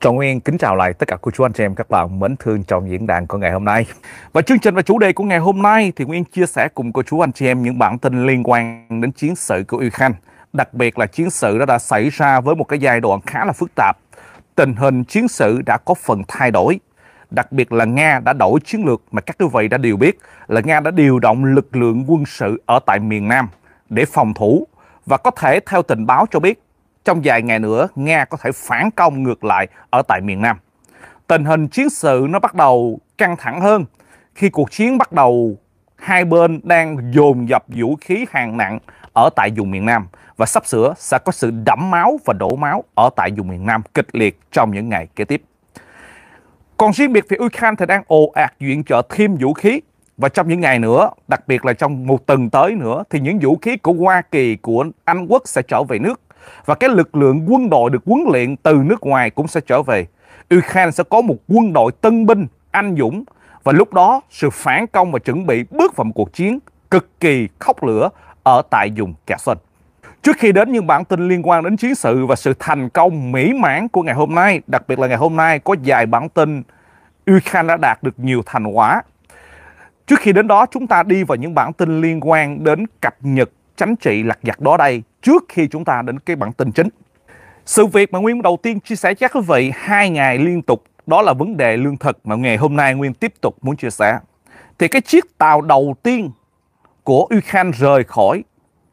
Trọng Nguyên kính chào lại tất cả cô chú anh chị em các bạn mến thương trong diễn đàn của ngày hôm nay. Và chương trình và chủ đề của ngày hôm nay thì Nguyên chia sẻ cùng cô chú anh chị em những bản tin liên quan đến chiến sự của Ukraine. Đặc biệt là chiến sự đó đã xảy ra với một cái giai đoạn khá là phức tạp. Tình hình chiến sự đã có phần thay đổi. Đặc biệt là Nga đã đổi chiến lược mà các quý vị đã đều biết là Nga đã điều động lực lượng quân sự ở tại miền Nam để phòng thủ và có thể theo tình báo cho biết trong vài ngày nữa Nga có thể phản công ngược lại ở tại miền Nam. Tình hình chiến sự nó bắt đầu căng thẳng hơn khi cuộc chiến bắt đầu hai bên đang dồn dập vũ khí hàng nặng ở tại vùng miền Nam và sắp sửa sẽ có sự đẫm máu và đổ máu ở tại vùng miền Nam kịch liệt trong những ngày kế tiếp. Còn riêng biệt phía Ukraine thì đang ồ ạt viện trợ thêm vũ khí và trong những ngày nữa, đặc biệt là trong một tuần tới nữa thì những vũ khí của Hoa Kỳ, của Anh Quốc sẽ trở về nước và cái lực lượng quân đội được huấn luyện từ nước ngoài cũng sẽ trở về. Ukraine sẽ có một quân đội tân binh, anh dũng và lúc đó sự phản công và chuẩn bị bước vào một cuộc chiến cực kỳ khốc lửa ở tại vùng Kherson. Trước khi đến những bản tin liên quan đến chiến sự và sự thành công mỹ mãn của ngày hôm nay, đặc biệt là ngày hôm nay có dài bản tin Ukraine đã đạt được nhiều thành quả. Trước khi đến đó, chúng ta đi vào những bản tin liên quan đến cập nhật chánh trị lặt vặt đó đây trước khi chúng ta đến cái bản tin chính. Sự việc mà Nguyên đầu tiên chia sẻ chắc quý vị hai ngày liên tục đó là vấn đề lương thực mà ngày hôm nay Nguyên tiếp tục muốn chia sẻ. Thì cái chiếc tàu đầu tiên của Ukraine rời khỏi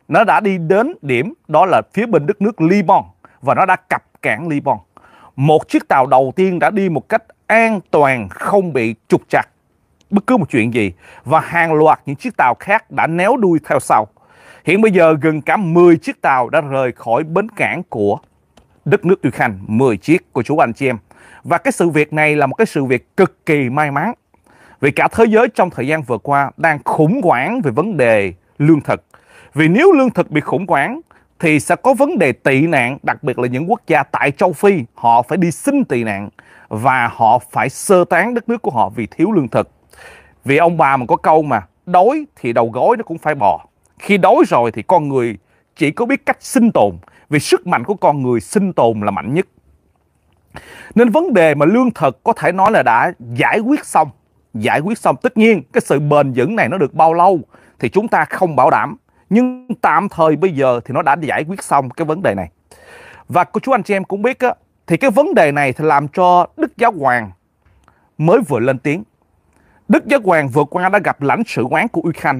nó đã đi đến điểm đó là phía bên đất nước Liban và nó đã cập cảng Liban. Một chiếc tàu đầu tiên đã đi một cách an toàn không bị trục trặc bất cứ một chuyện gì và hàng loạt những chiếc tàu khác đã néo đuôi theo sau. Hiện bây giờ gần cả 10 chiếc tàu đã rời khỏi bến cảng của đất nước khanh 10 chiếc của chú anh chị em. Và cái sự việc này là một cái sự việc cực kỳ may mắn. Vì cả thế giới trong thời gian vừa qua đang khủng hoảng về vấn đề lương thực. Vì nếu lương thực bị khủng hoảng thì sẽ có vấn đề tị nạn, đặc biệt là những quốc gia tại châu Phi, họ phải đi xin tị nạn và họ phải sơ tán đất nước của họ vì thiếu lương thực. Vì ông bà mà có câu mà, đói thì đầu gối nó cũng phải bò. Khi đói rồi thì con người chỉ có biết cách sinh tồn, vì sức mạnh của con người sinh tồn là mạnh nhất. Nên vấn đề mà lương thực có thể nói là đã giải quyết xong, giải quyết xong. Tất nhiên cái sự bền vững này nó được bao lâu thì chúng ta không bảo đảm. Nhưng tạm thời bây giờ thì nó đã giải quyết xong cái vấn đề này. Và cô chú anh chị em cũng biết á, thì cái vấn đề này thì làm cho Đức Giáo Hoàng mới vừa lên tiếng. Đức Giáo Hoàng vừa qua đã gặp lãnh sự quán của Ukraine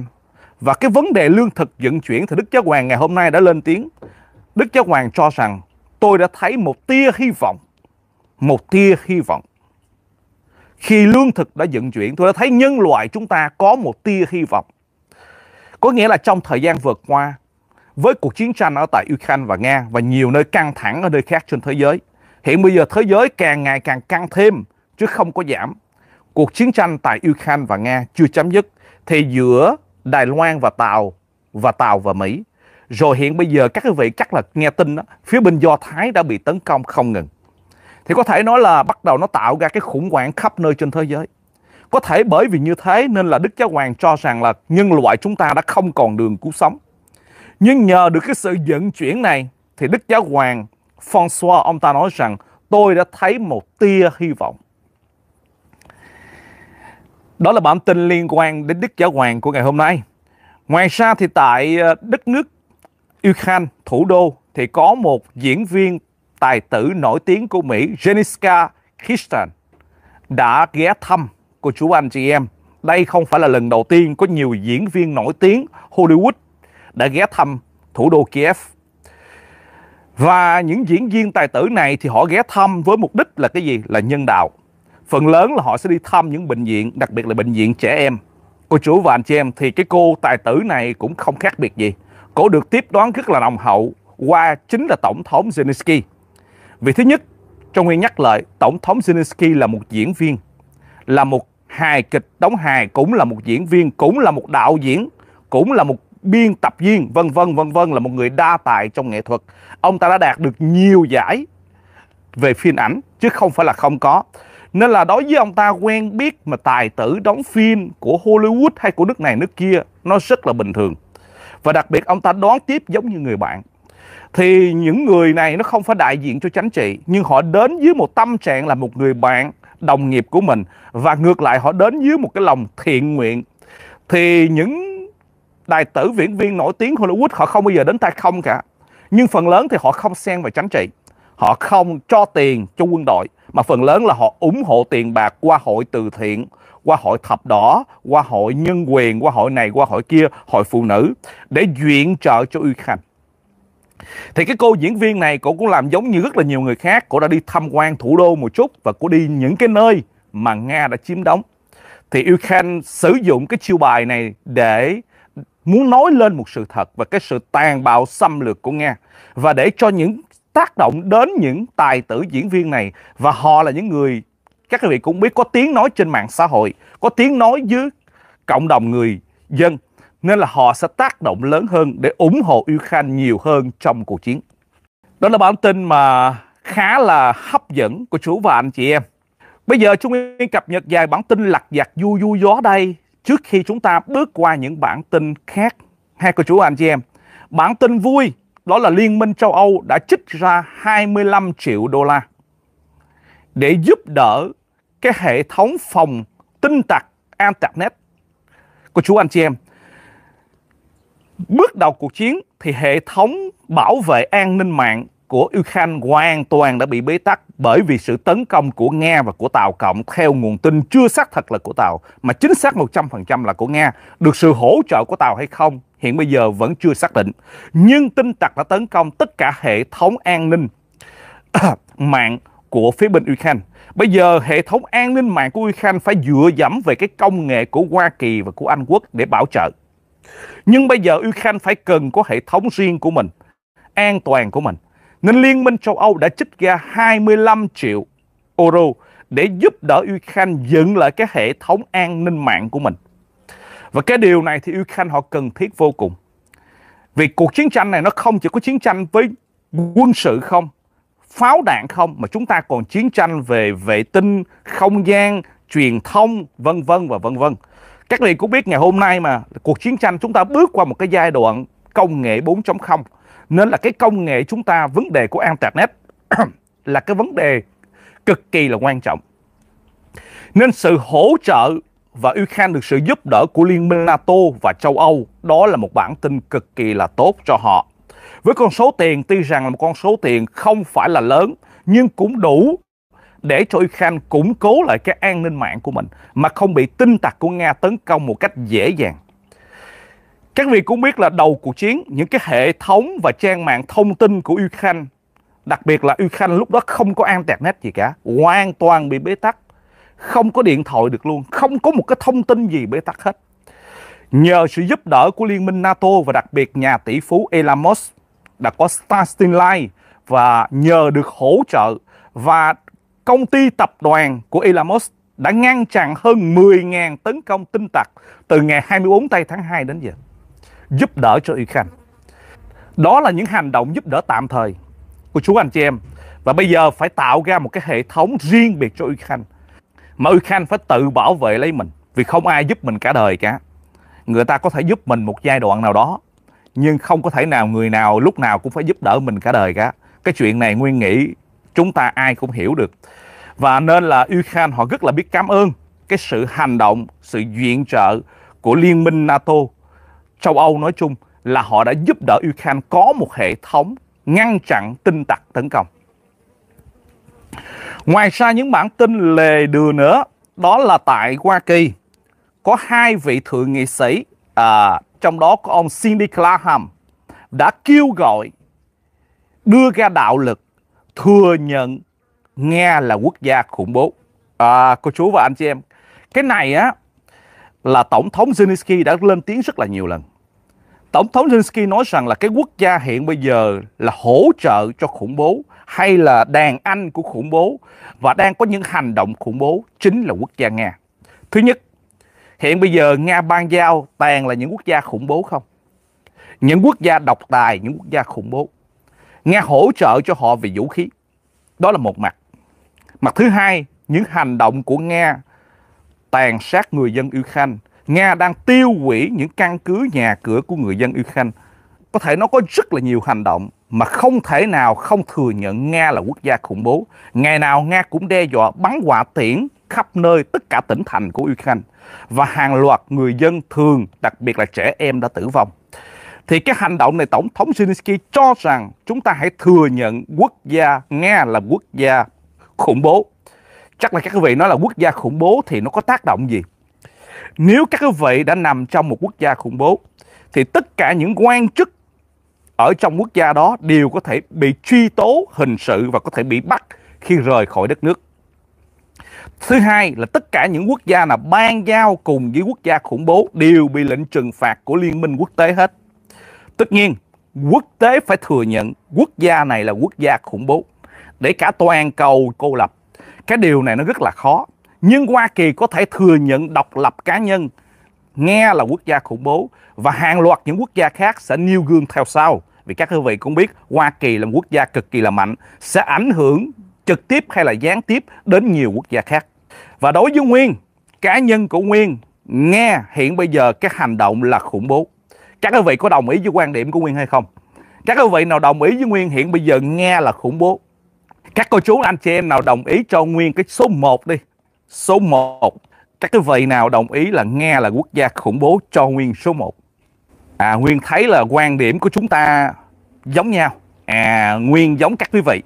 và cái vấn đề lương thực vận chuyển thì Đức Giáo Hoàng ngày hôm nay đã lên tiếng. Đức Giáo Hoàng cho rằng tôi đã thấy một tia hy vọng. Một tia hy vọng. Khi lương thực đã vận chuyển, tôi đã thấy nhân loại chúng ta có một tia hy vọng. Có nghĩa là trong thời gian vừa qua, với cuộc chiến tranh ở tại Ukraine và Nga và nhiều nơi căng thẳng ở nơi khác trên thế giới, hiện bây giờ thế giới càng ngày càng căng thêm chứ không có giảm. Cuộc chiến tranh tại Ukraine và Nga chưa chấm dứt thì giữa Đài Loan và Tàu và Tàu và Mỹ. Rồi hiện bây giờ các quý vị chắc là nghe tin đó, phía bên Do Thái đã bị tấn công không ngừng. Thì có thể nói là bắt đầu nó tạo ra cái khủng hoảng khắp nơi trên thế giới. Có thể bởi vì như thế nên là Đức Giáo Hoàng cho rằng là nhân loại chúng ta đã không còn đường cứu sống. Nhưng nhờ được cái sự dẫn chuyển này thì Đức Giáo Hoàng François ông ta nói rằng tôi đã thấy một tia hy vọng. Đó là bản tin liên quan đến Đức Giáo Hoàng của ngày hôm nay. Ngoài ra thì tại ờ, đất nước Ukraine, thủ đô, thì có một diễn viên tài tử nổi tiếng của Mỹ Jeniska Kristen đã ghé thăm của chú anh chị em. Đây không phải là lần đầu tiên có nhiều diễn viên nổi tiếng Hollywood đã ghé thăm thủ đô Kiev. Và những diễn viên tài tử này thì họ ghé thăm với mục đích là cái gì? Là nhân đạo phần lớn là họ sẽ đi thăm những bệnh viện đặc biệt là bệnh viện trẻ em cô chú và anh chị em thì cái cô tài tử này cũng không khác biệt gì cổ được tiếp đoán rất là nồng hậu qua chính là tổng thống Zelensky vì thứ nhất trong nguyên nhắc lại tổng thống Zelensky là một diễn viên là một hài kịch đóng hài cũng là một diễn viên cũng là một đạo diễn cũng là một biên tập viên vân vân vân vân là một người đa tài trong nghệ thuật ông ta đã đạt được nhiều giải về phim ảnh chứ không phải là không có nên là đối với ông ta quen biết mà tài tử đóng phim của Hollywood hay của nước này nước kia nó rất là bình thường. Và đặc biệt ông ta đón tiếp giống như người bạn. Thì những người này nó không phải đại diện cho chánh trị nhưng họ đến với một tâm trạng là một người bạn đồng nghiệp của mình và ngược lại họ đến với một cái lòng thiện nguyện thì những đại tử viễn viên nổi tiếng Hollywood họ không bao giờ đến tay không cả nhưng phần lớn thì họ không xen vào chánh trị họ không cho tiền cho quân đội mà phần lớn là họ ủng hộ tiền bạc qua hội từ thiện qua hội thập đỏ qua hội nhân quyền qua hội này qua hội kia hội phụ nữ để viện trợ cho Ukraine thì cái cô diễn viên này cũng cũng làm giống như rất là nhiều người khác cô đã đi tham quan thủ đô một chút và cô đi những cái nơi mà Nga đã chiếm đóng thì Ukraine sử dụng cái chiêu bài này để muốn nói lên một sự thật và cái sự tàn bạo xâm lược của Nga và để cho những tác động đến những tài tử diễn viên này và họ là những người các quý vị cũng biết có tiếng nói trên mạng xã hội, có tiếng nói dưới cộng đồng người dân nên là họ sẽ tác động lớn hơn để ủng hộ Ukraine nhiều hơn trong cuộc chiến. Đó là bản tin mà khá là hấp dẫn của chú và anh chị em. Bây giờ chúng mình cập nhật vài bản tin lặt vặt vui vui gió đây trước khi chúng ta bước qua những bản tin khác. Hai cô chú và anh chị em, bản tin vui đó là Liên minh châu Âu đã trích ra 25 triệu đô la để giúp đỡ cái hệ thống phòng tin tặc Internet của chú anh chị em. Bước đầu cuộc chiến thì hệ thống bảo vệ an ninh mạng của Ukraine hoàn toàn đã bị bế tắc bởi vì sự tấn công của Nga và của Tàu Cộng theo nguồn tin chưa xác thật là của Tàu mà chính xác 100% là của Nga. Được sự hỗ trợ của Tàu hay không hiện bây giờ vẫn chưa xác định. Nhưng tin tặc đã tấn công tất cả hệ thống an ninh mạng của phía bên Ukraine. Bây giờ hệ thống an ninh mạng của Ukraine phải dựa dẫm về cái công nghệ của Hoa Kỳ và của Anh Quốc để bảo trợ. Nhưng bây giờ Ukraine phải cần có hệ thống riêng của mình, an toàn của mình nên Liên minh châu Âu đã trích ra 25 triệu euro để giúp đỡ Ukraine dựng lại cái hệ thống an ninh mạng của mình. Và cái điều này thì Ukraine họ cần thiết vô cùng. Vì cuộc chiến tranh này nó không chỉ có chiến tranh với quân sự không, pháo đạn không mà chúng ta còn chiến tranh về vệ tinh, không gian, truyền thông vân vân và vân vân. Các vị cũng biết ngày hôm nay mà cuộc chiến tranh chúng ta bước qua một cái giai đoạn công nghệ 4.0 nên là cái công nghệ chúng ta, vấn đề của Internet là cái vấn đề cực kỳ là quan trọng. Nên sự hỗ trợ và Ukraine được sự giúp đỡ của Liên minh NATO và châu Âu, đó là một bản tin cực kỳ là tốt cho họ. Với con số tiền tuy rằng là một con số tiền không phải là lớn, nhưng cũng đủ để cho Ukraine củng cố lại cái an ninh mạng của mình mà không bị tin tặc của Nga tấn công một cách dễ dàng. Các vị cũng biết là đầu cuộc chiến, những cái hệ thống và trang mạng thông tin của Ukraine, đặc biệt là Ukraine lúc đó không có Internet gì cả, hoàn toàn bị bế tắc, không có điện thoại được luôn, không có một cái thông tin gì bế tắc hết. Nhờ sự giúp đỡ của Liên minh NATO và đặc biệt nhà tỷ phú Elon Musk đã có Starstein Line và nhờ được hỗ trợ và công ty tập đoàn của Elon Musk đã ngăn chặn hơn 10.000 tấn công tinh tặc từ ngày 24 tây tháng 2 đến giờ giúp đỡ cho Ukraine. Đó là những hành động giúp đỡ tạm thời của chú anh chị em. Và bây giờ phải tạo ra một cái hệ thống riêng biệt cho Ukraine. Mà Ukraine phải tự bảo vệ lấy mình. Vì không ai giúp mình cả đời cả. Người ta có thể giúp mình một giai đoạn nào đó. Nhưng không có thể nào người nào lúc nào cũng phải giúp đỡ mình cả đời cả. Cái chuyện này Nguyên nghĩ chúng ta ai cũng hiểu được. Và nên là Ukraine họ rất là biết cảm ơn cái sự hành động, sự viện trợ của Liên minh NATO châu Âu nói chung là họ đã giúp đỡ Ukraine có một hệ thống ngăn chặn tin tặc tấn công. Ngoài ra những bản tin lề đưa nữa, đó là tại Hoa Kỳ có hai vị thượng nghị sĩ, à, trong đó có ông Cindy Graham đã kêu gọi đưa ra đạo lực thừa nhận Nga là quốc gia khủng bố. À, cô chú và anh chị em, cái này á là Tổng thống Zelensky đã lên tiếng rất là nhiều lần. Tổng thống Zelensky nói rằng là cái quốc gia hiện bây giờ là hỗ trợ cho khủng bố hay là đàn anh của khủng bố và đang có những hành động khủng bố chính là quốc gia Nga. Thứ nhất, hiện bây giờ Nga ban giao tàn là những quốc gia khủng bố không? Những quốc gia độc tài, những quốc gia khủng bố. Nga hỗ trợ cho họ về vũ khí. Đó là một mặt. Mặt thứ hai, những hành động của Nga tàn sát người dân Ukraine. Nga đang tiêu hủy những căn cứ nhà cửa của người dân Ukraine. Có thể nó có rất là nhiều hành động mà không thể nào không thừa nhận Nga là quốc gia khủng bố. Ngày nào Nga cũng đe dọa bắn quả tiễn khắp nơi tất cả tỉnh thành của Ukraine và hàng loạt người dân thường, đặc biệt là trẻ em đã tử vong. Thì cái hành động này Tổng thống Zelensky cho rằng chúng ta hãy thừa nhận quốc gia Nga là quốc gia khủng bố chắc là các quý vị nói là quốc gia khủng bố thì nó có tác động gì nếu các quý vị đã nằm trong một quốc gia khủng bố thì tất cả những quan chức ở trong quốc gia đó đều có thể bị truy tố hình sự và có thể bị bắt khi rời khỏi đất nước Thứ hai là tất cả những quốc gia nào ban giao cùng với quốc gia khủng bố đều bị lệnh trừng phạt của liên minh quốc tế hết. Tất nhiên, quốc tế phải thừa nhận quốc gia này là quốc gia khủng bố để cả toàn cầu cô lập cái điều này nó rất là khó nhưng hoa kỳ có thể thừa nhận độc lập cá nhân nghe là quốc gia khủng bố và hàng loạt những quốc gia khác sẽ nêu gương theo sau vì các quý vị cũng biết hoa kỳ là một quốc gia cực kỳ là mạnh sẽ ảnh hưởng trực tiếp hay là gián tiếp đến nhiều quốc gia khác và đối với nguyên cá nhân của nguyên nghe hiện bây giờ cái hành động là khủng bố các quý vị có đồng ý với quan điểm của nguyên hay không các quý vị nào đồng ý với nguyên hiện bây giờ nghe là khủng bố các cô chú anh chị em nào đồng ý cho nguyên cái số 1 đi số 1 các cái vị nào đồng ý là nghe là quốc gia khủng bố cho nguyên số 1 à nguyên thấy là quan điểm của chúng ta giống nhau à nguyên giống các quý vị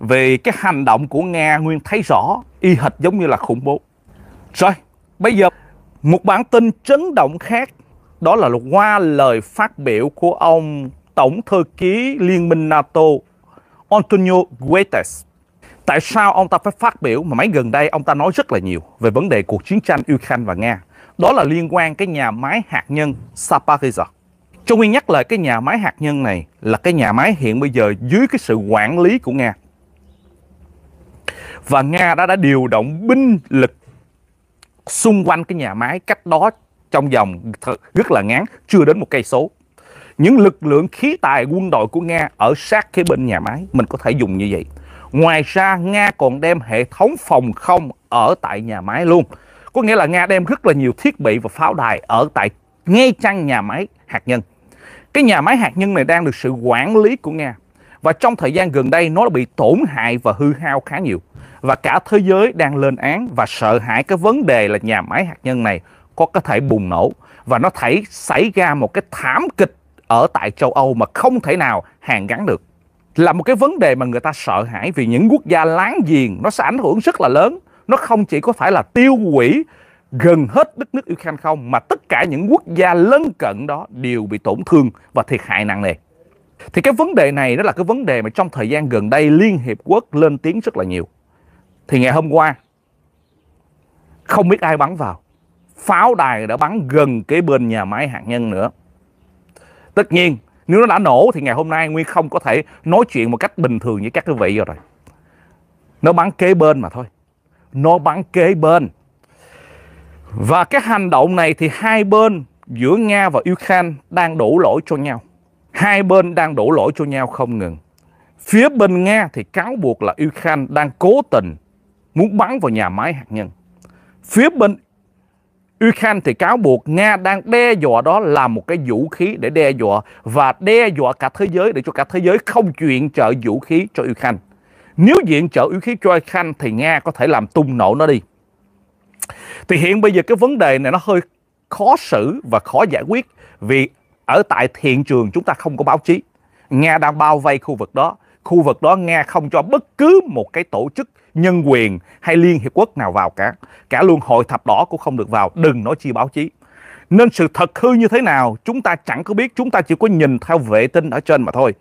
về cái hành động của nga nguyên thấy rõ y hệt giống như là khủng bố rồi bây giờ một bản tin chấn động khác đó là qua lời phát biểu của ông tổng thư ký liên minh nato Antonio Guedes. Tại sao ông ta phải phát biểu mà mấy gần đây ông ta nói rất là nhiều về vấn đề cuộc chiến tranh Ukraine và Nga? Đó là liên quan cái nhà máy hạt nhân Zaporizhia. Trung Nguyên nhắc lại cái nhà máy hạt nhân này là cái nhà máy hiện bây giờ dưới cái sự quản lý của Nga. Và Nga đã đã điều động binh lực xung quanh cái nhà máy cách đó trong vòng rất là ngắn, chưa đến một cây số những lực lượng khí tài quân đội của Nga ở sát cái bên nhà máy. Mình có thể dùng như vậy. Ngoài ra, Nga còn đem hệ thống phòng không ở tại nhà máy luôn. Có nghĩa là Nga đem rất là nhiều thiết bị và pháo đài ở tại ngay trang nhà máy hạt nhân. Cái nhà máy hạt nhân này đang được sự quản lý của Nga. Và trong thời gian gần đây nó đã bị tổn hại và hư hao khá nhiều. Và cả thế giới đang lên án và sợ hãi cái vấn đề là nhà máy hạt nhân này có có thể bùng nổ. Và nó thấy xảy ra một cái thảm kịch ở tại châu Âu mà không thể nào hàn gắn được là một cái vấn đề mà người ta sợ hãi vì những quốc gia láng giềng nó sẽ ảnh hưởng rất là lớn nó không chỉ có phải là tiêu hủy gần hết đất nước Ukraine không mà tất cả những quốc gia lân cận đó đều bị tổn thương và thiệt hại nặng nề thì cái vấn đề này đó là cái vấn đề mà trong thời gian gần đây Liên Hiệp Quốc lên tiếng rất là nhiều thì ngày hôm qua không biết ai bắn vào pháo đài đã bắn gần cái bên nhà máy hạt nhân nữa tất nhiên nếu nó đã nổ thì ngày hôm nay nguyên không có thể nói chuyện một cách bình thường với các quý vị rồi nó bắn kế bên mà thôi nó bắn kế bên và cái hành động này thì hai bên giữa Nga và Ukraine đang đổ lỗi cho nhau. Hai bên đang đổ lỗi cho nhau không ngừng. Phía bên Nga thì cáo buộc là Ukraine đang cố tình muốn bắn vào nhà máy hạt nhân. Phía bên Ukraine thì cáo buộc Nga đang đe dọa đó là một cái vũ khí để đe dọa và đe dọa cả thế giới để cho cả thế giới không chuyện trợ vũ khí cho Ukraine. Nếu diện trợ vũ khí cho Ukraine thì Nga có thể làm tung nổ nó đi. Thì hiện bây giờ cái vấn đề này nó hơi khó xử và khó giải quyết vì ở tại hiện trường chúng ta không có báo chí. Nga đang bao vây khu vực đó khu vực đó Nga không cho bất cứ một cái tổ chức nhân quyền hay Liên Hiệp Quốc nào vào cả. Cả luôn hội thập đỏ cũng không được vào, đừng nói chi báo chí. Nên sự thật hư như thế nào chúng ta chẳng có biết, chúng ta chỉ có nhìn theo vệ tinh ở trên mà thôi.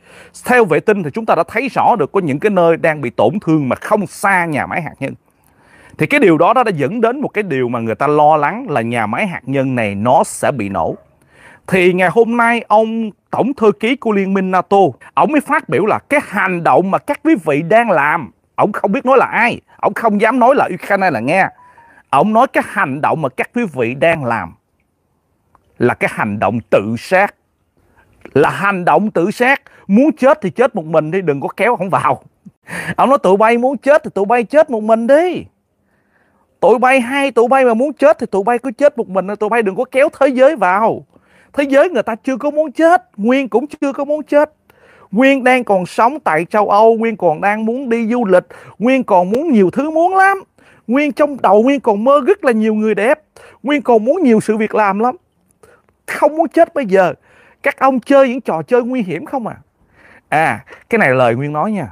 Theo vệ tinh thì chúng ta đã thấy rõ được có những cái nơi đang bị tổn thương mà không xa nhà máy hạt nhân. Thì cái điều đó, đó đã dẫn đến một cái điều mà người ta lo lắng là nhà máy hạt nhân này nó sẽ bị nổ. Thì ngày hôm nay ông tổng thư ký của Liên minh NATO, ổng mới phát biểu là cái hành động mà các quý vị đang làm, ổng không biết nói là ai, ổng không dám nói là Ukraine là nghe. Ổng nói cái hành động mà các quý vị đang làm là cái hành động tự sát. Là hành động tự sát, muốn chết thì chết một mình đi, đừng có kéo không vào. ổng nói tụi bay muốn chết thì tụi bay chết một mình đi Tụi bay hay tụi bay mà muốn chết thì tụi bay cứ chết một mình Tụi bay đừng có kéo thế giới vào thế giới người ta chưa có muốn chết nguyên cũng chưa có muốn chết nguyên đang còn sống tại châu âu nguyên còn đang muốn đi du lịch nguyên còn muốn nhiều thứ muốn lắm nguyên trong đầu nguyên còn mơ rất là nhiều người đẹp nguyên còn muốn nhiều sự việc làm lắm không muốn chết bây giờ các ông chơi những trò chơi nguy hiểm không à à cái này lời nguyên nói nha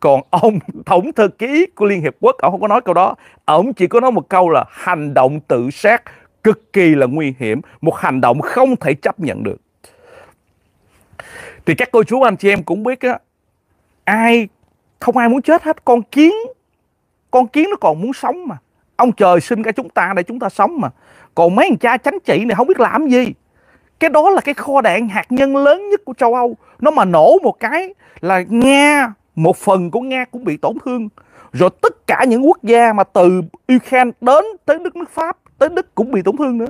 còn ông tổng thư ký của liên hiệp quốc ông không có nói câu đó ông chỉ có nói một câu là hành động tự sát cực kỳ là nguy hiểm, một hành động không thể chấp nhận được. Thì các cô chú anh chị em cũng biết á, ai không ai muốn chết hết, con kiến con kiến nó còn muốn sống mà. Ông trời sinh ra chúng ta để chúng ta sống mà. Còn mấy thằng cha chánh trị này không biết làm gì. Cái đó là cái kho đạn hạt nhân lớn nhất của châu Âu. Nó mà nổ một cái là Nga, một phần của Nga cũng bị tổn thương. Rồi tất cả những quốc gia mà từ Ukraine đến tới nước nước Pháp tới đích cũng bị tổn thương nữa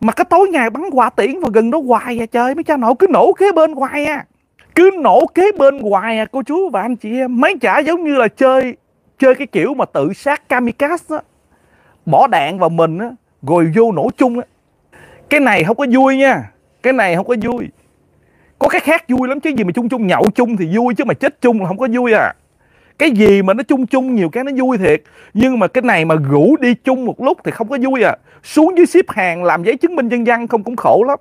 mà cái tối ngày bắn quả tiễn vào gần đó hoài à trời mấy cha nội cứ nổ kế bên hoài à cứ nổ kế bên hoài à cô chú và anh chị em mấy chả giống như là chơi chơi cái kiểu mà tự sát kamikaze á bỏ đạn vào mình á rồi vô nổ chung á cái này không có vui nha cái này không có vui có cái khác vui lắm chứ gì mà chung chung nhậu chung thì vui chứ mà chết chung là không có vui à cái gì mà nó chung chung nhiều cái nó vui thiệt nhưng mà cái này mà rủ đi chung một lúc thì không có vui à xuống dưới ship hàng làm giấy chứng minh nhân dân không cũng khổ lắm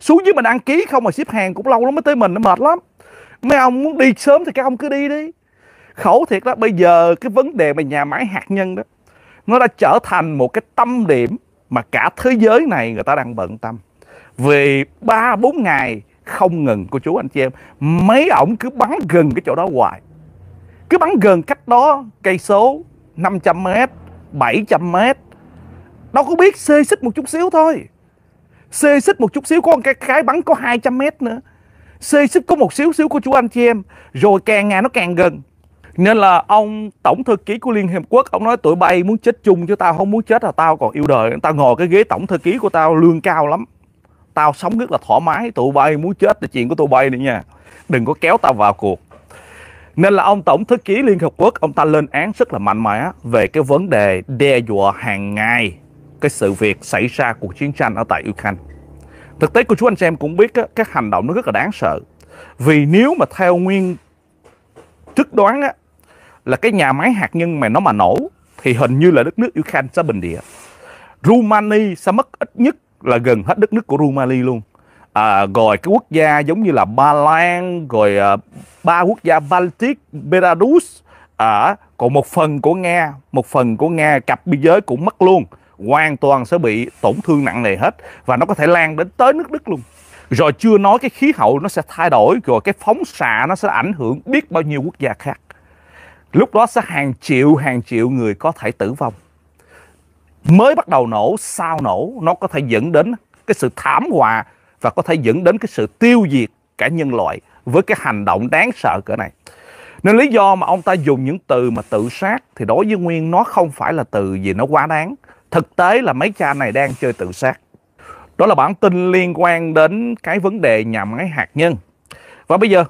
xuống dưới mình đăng ký không mà ship hàng cũng lâu lắm mới tới mình nó mệt lắm mấy ông muốn đi sớm thì các ông cứ đi đi khổ thiệt đó bây giờ cái vấn đề mà nhà máy hạt nhân đó nó đã trở thành một cái tâm điểm mà cả thế giới này người ta đang bận tâm vì ba bốn ngày không ngừng cô chú anh chị em mấy ổng cứ bắn gần cái chỗ đó hoài cứ bắn gần cách đó cây số 500 m, 700 m. Đâu có biết xê xích một chút xíu thôi. Xê xích một chút xíu có cái cái bắn có 200 m nữa. Xê xích có một xíu xíu của chú anh chị em, rồi càng ngày nó càng gần. Nên là ông tổng thư ký của Liên Hiệp Quốc Ông nói tụi bay muốn chết chung chứ tao không muốn chết là tao còn yêu đời Tao ngồi cái ghế tổng thư ký của tao lương cao lắm Tao sống rất là thoải mái Tụi bay muốn chết là chuyện của tụi bay này nha Đừng có kéo tao vào cuộc nên là ông Tổng Thư ký Liên Hợp Quốc, ông ta lên án rất là mạnh mẽ về cái vấn đề đe dọa hàng ngày cái sự việc xảy ra cuộc chiến tranh ở tại Ukraine. Thực tế của chú anh chị em cũng biết á, các hành động nó rất là đáng sợ. Vì nếu mà theo nguyên trước đoán á, là cái nhà máy hạt nhân mà nó mà nổ thì hình như là đất nước Ukraine sẽ bình địa. Rumani sẽ mất ít nhất là gần hết đất nước của Rumani luôn à, rồi cái quốc gia giống như là Ba Lan rồi à, ba quốc gia Baltic, Belarus à, còn một phần của Nga, một phần của Nga cặp biên giới cũng mất luôn, hoàn toàn sẽ bị tổn thương nặng nề hết và nó có thể lan đến tới nước Đức luôn. Rồi chưa nói cái khí hậu nó sẽ thay đổi rồi cái phóng xạ nó sẽ ảnh hưởng biết bao nhiêu quốc gia khác. Lúc đó sẽ hàng triệu hàng triệu người có thể tử vong. Mới bắt đầu nổ, sau nổ nó có thể dẫn đến cái sự thảm họa và có thể dẫn đến cái sự tiêu diệt cả nhân loại với cái hành động đáng sợ cỡ này. Nên lý do mà ông ta dùng những từ mà tự sát thì đối với Nguyên nó không phải là từ gì nó quá đáng. Thực tế là mấy cha này đang chơi tự sát. Đó là bản tin liên quan đến cái vấn đề nhà máy hạt nhân. Và bây giờ,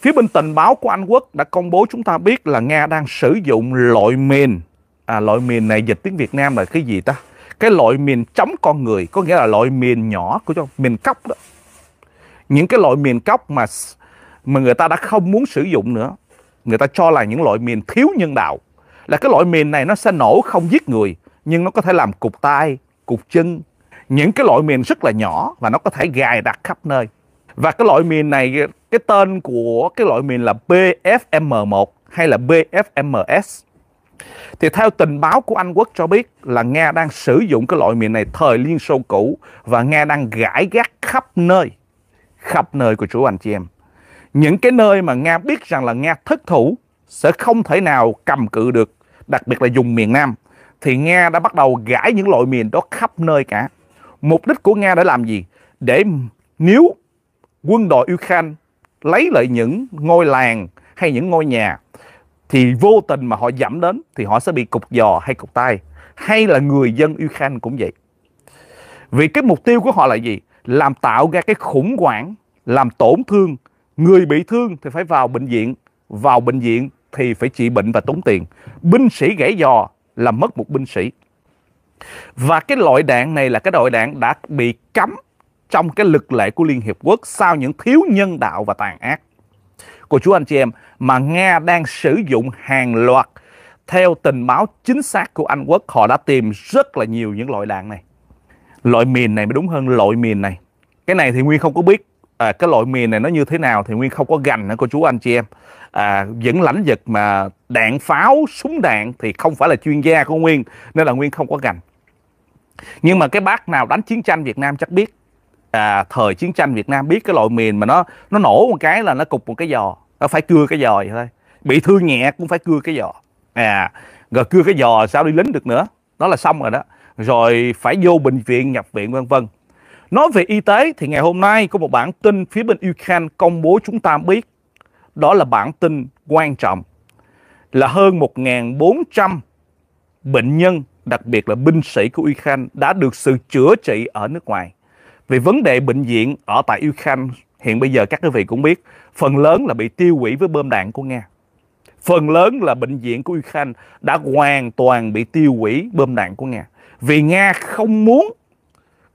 phía bên tình báo của Anh Quốc đã công bố chúng ta biết là Nga đang sử dụng loại mìn. À, loại mìn này dịch tiếng Việt Nam là cái gì ta? cái loại miền chống con người có nghĩa là loại miền nhỏ của cho miền cốc đó những cái loại miền cốc mà mà người ta đã không muốn sử dụng nữa người ta cho là những loại miền thiếu nhân đạo là cái loại miền này nó sẽ nổ không giết người nhưng nó có thể làm cục tay cục chân những cái loại miền rất là nhỏ và nó có thể gài đặt khắp nơi và cái loại miền này cái tên của cái loại miền là BFM1 hay là BFMS thì theo tình báo của Anh Quốc cho biết là Nga đang sử dụng cái loại mìn này thời Liên Xô cũ và Nga đang gãi gác khắp nơi, khắp nơi của chủ anh chị em. Những cái nơi mà Nga biết rằng là Nga thất thủ sẽ không thể nào cầm cự được, đặc biệt là dùng miền Nam, thì Nga đã bắt đầu gãi những loại mìn đó khắp nơi cả. Mục đích của Nga để làm gì? Để nếu quân đội Ukraine lấy lại những ngôi làng hay những ngôi nhà thì vô tình mà họ giảm đến thì họ sẽ bị cục giò hay cục tay hay là người dân Ukraine cũng vậy vì cái mục tiêu của họ là gì làm tạo ra cái khủng hoảng làm tổn thương người bị thương thì phải vào bệnh viện vào bệnh viện thì phải trị bệnh và tốn tiền binh sĩ gãy giò là mất một binh sĩ và cái loại đạn này là cái loại đạn đã bị cấm trong cái lực lệ của Liên Hiệp Quốc sau những thiếu nhân đạo và tàn ác của chú anh chị em mà Nga đang sử dụng hàng loạt theo tình báo chính xác của Anh Quốc họ đã tìm rất là nhiều những loại đạn này loại mìn này mới đúng hơn loại mìn này cái này thì Nguyên không có biết à, cái loại mìn này nó như thế nào thì Nguyên không có gành nữa cô chú anh chị em à, những lãnh vực mà đạn pháo súng đạn thì không phải là chuyên gia của Nguyên nên là Nguyên không có gành nhưng mà cái bác nào đánh chiến tranh Việt Nam chắc biết à, thời chiến tranh Việt Nam biết cái loại mìn mà nó nó nổ một cái là nó cục một cái giò nó phải cưa cái giò vậy thôi bị thương nhẹ cũng phải cưa cái giò à rồi cưa cái giò sao đi lính được nữa đó là xong rồi đó rồi phải vô bệnh viện nhập viện vân vân nói về y tế thì ngày hôm nay có một bản tin phía bên Ukraine công bố chúng ta biết đó là bản tin quan trọng là hơn 1.400 bệnh nhân đặc biệt là binh sĩ của Ukraine đã được sự chữa trị ở nước ngoài vì vấn đề bệnh viện ở tại Ukraine hiện bây giờ các quý vị cũng biết, phần lớn là bị tiêu hủy với bom đạn của Nga. Phần lớn là bệnh viện của Ukraine đã hoàn toàn bị tiêu hủy bom đạn của Nga. Vì Nga không muốn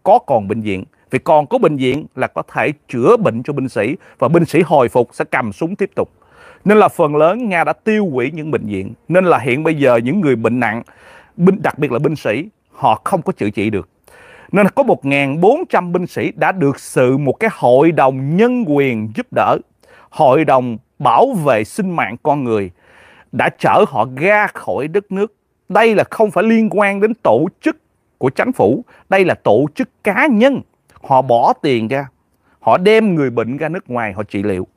có còn bệnh viện. Vì còn có bệnh viện là có thể chữa bệnh cho binh sĩ và binh sĩ hồi phục sẽ cầm súng tiếp tục. Nên là phần lớn Nga đã tiêu hủy những bệnh viện. Nên là hiện bây giờ những người bệnh nặng, đặc biệt là binh sĩ, họ không có chữa trị được. Nên có 1.400 binh sĩ đã được sự một cái hội đồng nhân quyền giúp đỡ, hội đồng bảo vệ sinh mạng con người đã chở họ ra khỏi đất nước. Đây là không phải liên quan đến tổ chức của chính phủ, đây là tổ chức cá nhân. Họ bỏ tiền ra, họ đem người bệnh ra nước ngoài họ trị liệu.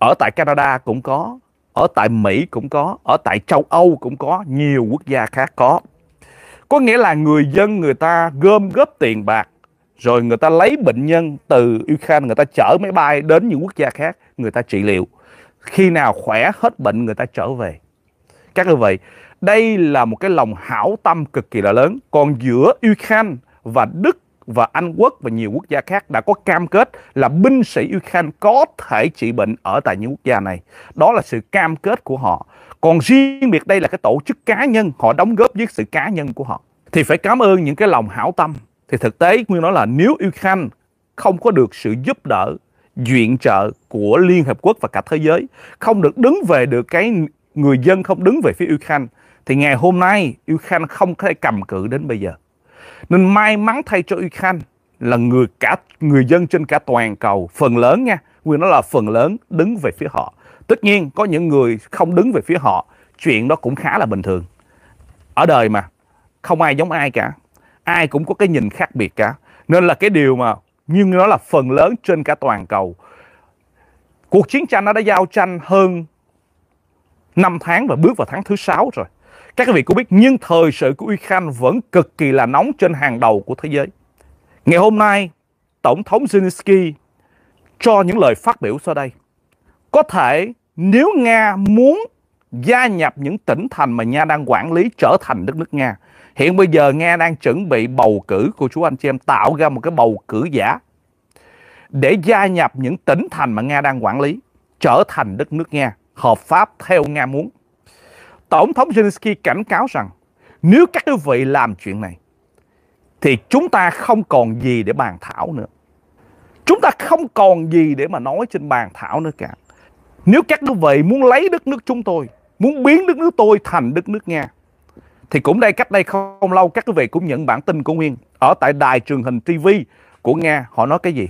Ở tại Canada cũng có, ở tại Mỹ cũng có, ở tại châu Âu cũng có, nhiều quốc gia khác có có nghĩa là người dân người ta gom góp tiền bạc rồi người ta lấy bệnh nhân từ Ukraine người ta chở máy bay đến những quốc gia khác người ta trị liệu khi nào khỏe hết bệnh người ta trở về các đơn vị đây là một cái lòng hảo tâm cực kỳ là lớn còn giữa Ukraine và Đức và Anh quốc và nhiều quốc gia khác đã có cam kết là binh sĩ Ukraine có thể trị bệnh ở tại những quốc gia này. Đó là sự cam kết của họ còn riêng biệt đây là cái tổ chức cá nhân họ đóng góp với sự cá nhân của họ thì phải cảm ơn những cái lòng hảo tâm thì thực tế nguyên nói là nếu Ukraine không có được sự giúp đỡ viện trợ của Liên Hợp Quốc và cả thế giới không được đứng về được cái người dân không đứng về phía Ukraine thì ngày hôm nay Ukraine không thể cầm cự đến bây giờ nên may mắn thay cho Ukraine là người cả người dân trên cả toàn cầu phần lớn nha nguyên nói là phần lớn đứng về phía họ tất nhiên có những người không đứng về phía họ chuyện đó cũng khá là bình thường ở đời mà không ai giống ai cả ai cũng có cái nhìn khác biệt cả nên là cái điều mà nhưng nó là phần lớn trên cả toàn cầu cuộc chiến tranh nó đã giao tranh hơn 5 tháng và bước vào tháng thứ sáu rồi các vị cũng biết nhưng thời sự của Ukraine vẫn cực kỳ là nóng trên hàng đầu của thế giới ngày hôm nay tổng thống Zelensky cho những lời phát biểu sau đây có thể nếu Nga muốn gia nhập những tỉnh thành mà Nga đang quản lý trở thành đất nước Nga. Hiện bây giờ Nga đang chuẩn bị bầu cử của chú anh chị em tạo ra một cái bầu cử giả để gia nhập những tỉnh thành mà Nga đang quản lý trở thành đất nước Nga hợp pháp theo Nga muốn. Tổng thống Zelensky cảnh cáo rằng nếu các quý vị làm chuyện này thì chúng ta không còn gì để bàn thảo nữa. Chúng ta không còn gì để mà nói trên bàn thảo nữa cả. Nếu các nước vậy muốn lấy đất nước chúng tôi, muốn biến đất nước tôi thành đất nước Nga, thì cũng đây cách đây không lâu các quý vị cũng nhận bản tin của Nguyên ở tại đài truyền hình TV của Nga họ nói cái gì?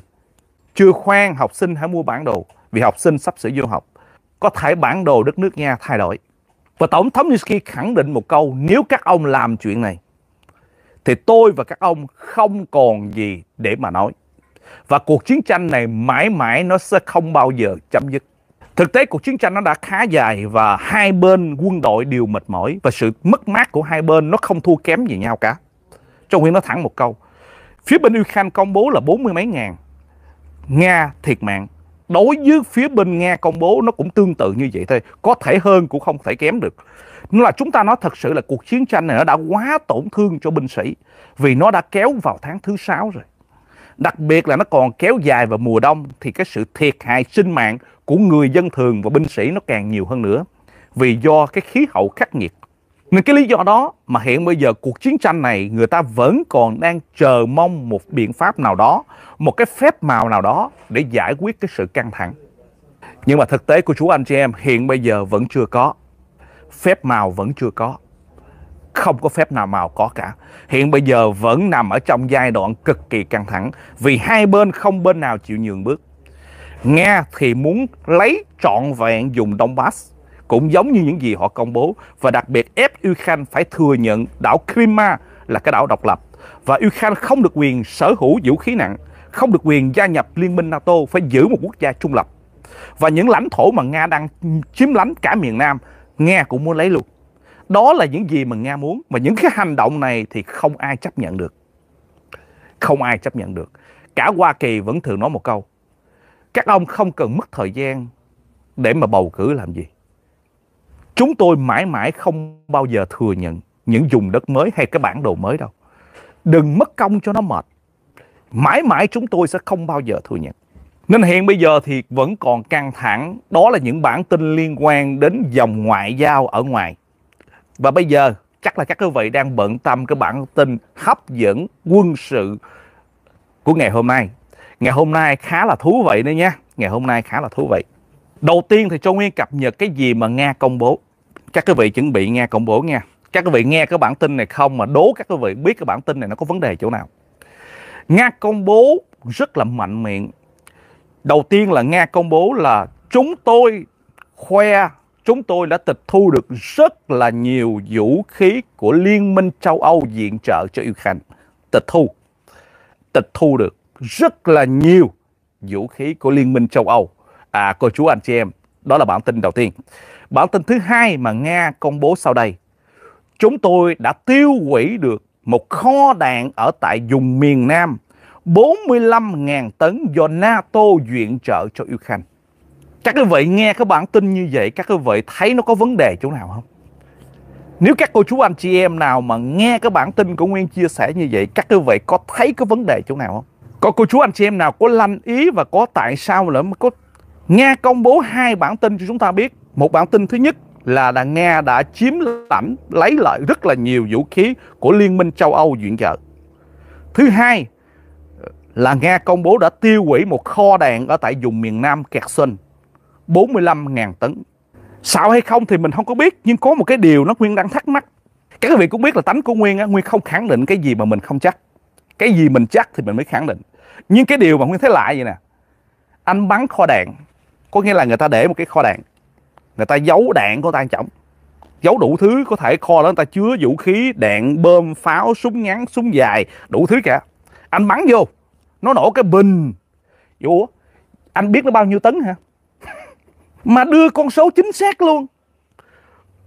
Chưa khoan học sinh hãy mua bản đồ vì học sinh sắp sửa vô học. Có thể bản đồ đất nước Nga thay đổi. Và Tổng thống Zelensky khẳng định một câu nếu các ông làm chuyện này thì tôi và các ông không còn gì để mà nói. Và cuộc chiến tranh này mãi mãi nó sẽ không bao giờ chấm dứt. Thực tế cuộc chiến tranh nó đã khá dài và hai bên quân đội đều mệt mỏi và sự mất mát của hai bên nó không thua kém gì nhau cả. Trong Nguyên nó thẳng một câu. Phía bên Ukraine công bố là bốn mươi mấy ngàn. Nga thiệt mạng. Đối với phía bên Nga công bố nó cũng tương tự như vậy thôi. Có thể hơn cũng không thể kém được. Nó là chúng ta nói thật sự là cuộc chiến tranh này nó đã quá tổn thương cho binh sĩ. Vì nó đã kéo vào tháng thứ sáu rồi. Đặc biệt là nó còn kéo dài vào mùa đông thì cái sự thiệt hại sinh mạng của người dân thường và binh sĩ nó càng nhiều hơn nữa vì do cái khí hậu khắc nghiệt. Nên cái lý do đó mà hiện bây giờ cuộc chiến tranh này người ta vẫn còn đang chờ mong một biện pháp nào đó, một cái phép màu nào đó để giải quyết cái sự căng thẳng. Nhưng mà thực tế của chú anh chị em hiện bây giờ vẫn chưa có, phép màu vẫn chưa có không có phép nào màu có cả. Hiện bây giờ vẫn nằm ở trong giai đoạn cực kỳ căng thẳng vì hai bên không bên nào chịu nhường bước. Nga thì muốn lấy trọn vẹn dùng Donbass cũng giống như những gì họ công bố và đặc biệt ép Ukraine phải thừa nhận đảo Crimea là cái đảo độc lập và Ukraine không được quyền sở hữu vũ khí nặng, không được quyền gia nhập liên minh NATO phải giữ một quốc gia trung lập. Và những lãnh thổ mà Nga đang chiếm lãnh cả miền Nam, Nga cũng muốn lấy luôn. Đó là những gì mà Nga muốn. Và những cái hành động này thì không ai chấp nhận được. Không ai chấp nhận được. Cả Hoa Kỳ vẫn thường nói một câu. Các ông không cần mất thời gian để mà bầu cử làm gì. Chúng tôi mãi mãi không bao giờ thừa nhận những vùng đất mới hay cái bản đồ mới đâu. Đừng mất công cho nó mệt. Mãi mãi chúng tôi sẽ không bao giờ thừa nhận. Nên hiện bây giờ thì vẫn còn căng thẳng, đó là những bản tin liên quan đến dòng ngoại giao ở ngoài. Và bây giờ chắc là các quý vị đang bận tâm cái bản tin hấp dẫn quân sự của ngày hôm nay. Ngày hôm nay khá là thú vị đấy nhé. Ngày hôm nay khá là thú vị. Đầu tiên thì Châu Nguyên cập nhật cái gì mà Nga công bố. Các quý vị chuẩn bị nghe công bố nha. Các quý vị nghe cái bản tin này không mà đố các quý vị biết cái bản tin này nó có vấn đề chỗ nào. Nga công bố rất là mạnh miệng. Đầu tiên là Nga công bố là chúng tôi khoe chúng tôi đã tịch thu được rất là nhiều vũ khí của Liên minh châu Âu viện trợ cho Ukraine. Tịch thu. Tịch thu được rất là nhiều vũ khí của Liên minh châu Âu. À, cô chú anh chị em, đó là bản tin đầu tiên. Bản tin thứ hai mà Nga công bố sau đây. Chúng tôi đã tiêu hủy được một kho đạn ở tại vùng miền Nam 45.000 tấn do NATO viện trợ cho Ukraine các quý vị nghe cái bản tin như vậy các quý vị thấy nó có vấn đề chỗ nào không nếu các cô chú anh chị em nào mà nghe cái bản tin của Nguyên chia sẻ như vậy các quý vị có thấy cái vấn đề chỗ nào không có cô chú anh chị em nào có lanh ý và có tại sao là có nghe công bố hai bản tin cho chúng ta biết một bản tin thứ nhất là, là Nga đã chiếm lãnh lấy lại rất là nhiều vũ khí của Liên minh châu Âu viện trợ thứ hai là Nga công bố đã tiêu hủy một kho đạn ở tại vùng miền Nam kẹt Kherson 45.000 tấn. Xạo hay không thì mình không có biết, nhưng có một cái điều nó Nguyên đang thắc mắc. Các vị cũng biết là tánh của Nguyên, á, Nguyên không khẳng định cái gì mà mình không chắc. Cái gì mình chắc thì mình mới khẳng định. Nhưng cái điều mà Nguyên thấy lại vậy nè, anh bắn kho đạn, có nghĩa là người ta để một cái kho đạn, người ta giấu đạn của ta trọng giấu đủ thứ có thể kho đó người ta chứa vũ khí đạn bơm pháo súng ngắn súng dài đủ thứ cả anh bắn vô nó nổ cái bình vô anh biết nó bao nhiêu tấn hả mà đưa con số chính xác luôn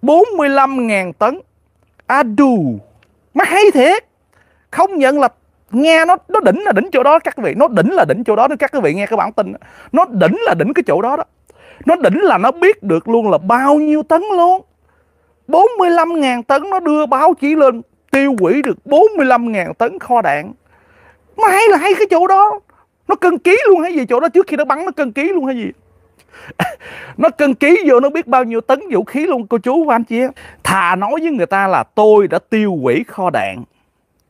45.000 tấn Adu Má hay thiệt Không nhận là Nghe nó nó đỉnh là đỉnh chỗ đó các vị Nó đỉnh là đỉnh chỗ đó đó các vị nghe cái bản tin Nó đỉnh là đỉnh cái chỗ đó đó Nó đỉnh là nó biết được luôn là bao nhiêu tấn luôn 45.000 tấn nó đưa báo chí lên Tiêu hủy được 45.000 tấn kho đạn Mà hay là hay cái chỗ đó Nó cân ký luôn hay gì chỗ đó Trước khi nó bắn nó cân ký luôn hay gì nó cân ký vô nó biết bao nhiêu tấn vũ khí luôn cô chú và anh chị thà nói với người ta là tôi đã tiêu hủy kho đạn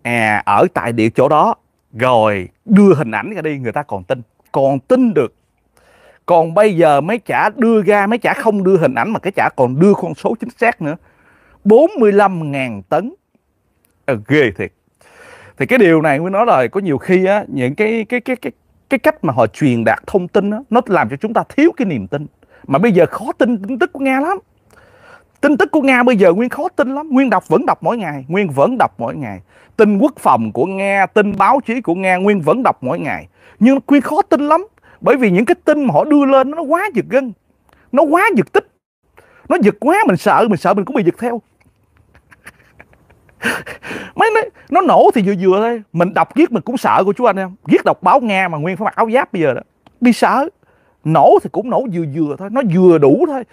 à, ở tại địa chỗ đó rồi đưa hình ảnh ra đi người ta còn tin còn tin được còn bây giờ mấy chả đưa ra mấy chả không đưa hình ảnh mà cái chả còn đưa con số chính xác nữa 45.000 tấn à, ghê thiệt thì cái điều này mới nói rồi có nhiều khi á những cái cái cái cái cái cách mà họ truyền đạt thông tin đó, nó làm cho chúng ta thiếu cái niềm tin mà bây giờ khó tin tin tức của nga lắm tin tức của nga bây giờ nguyên khó tin lắm nguyên đọc vẫn đọc mỗi ngày nguyên vẫn đọc mỗi ngày tin quốc phòng của nga tin báo chí của nga nguyên vẫn đọc mỗi ngày nhưng nguyên khó tin lắm bởi vì những cái tin mà họ đưa lên nó quá giật gân nó quá giật tích nó giật quá mình sợ mình sợ mình cũng bị giật theo mấy nó, nó nổ thì vừa vừa thôi mình đọc giết mình cũng sợ của chú anh em giết đọc báo nga mà nguyên phải mặc áo giáp bây giờ đó đi sợ nổ thì cũng nổ vừa vừa thôi nó vừa đủ thôi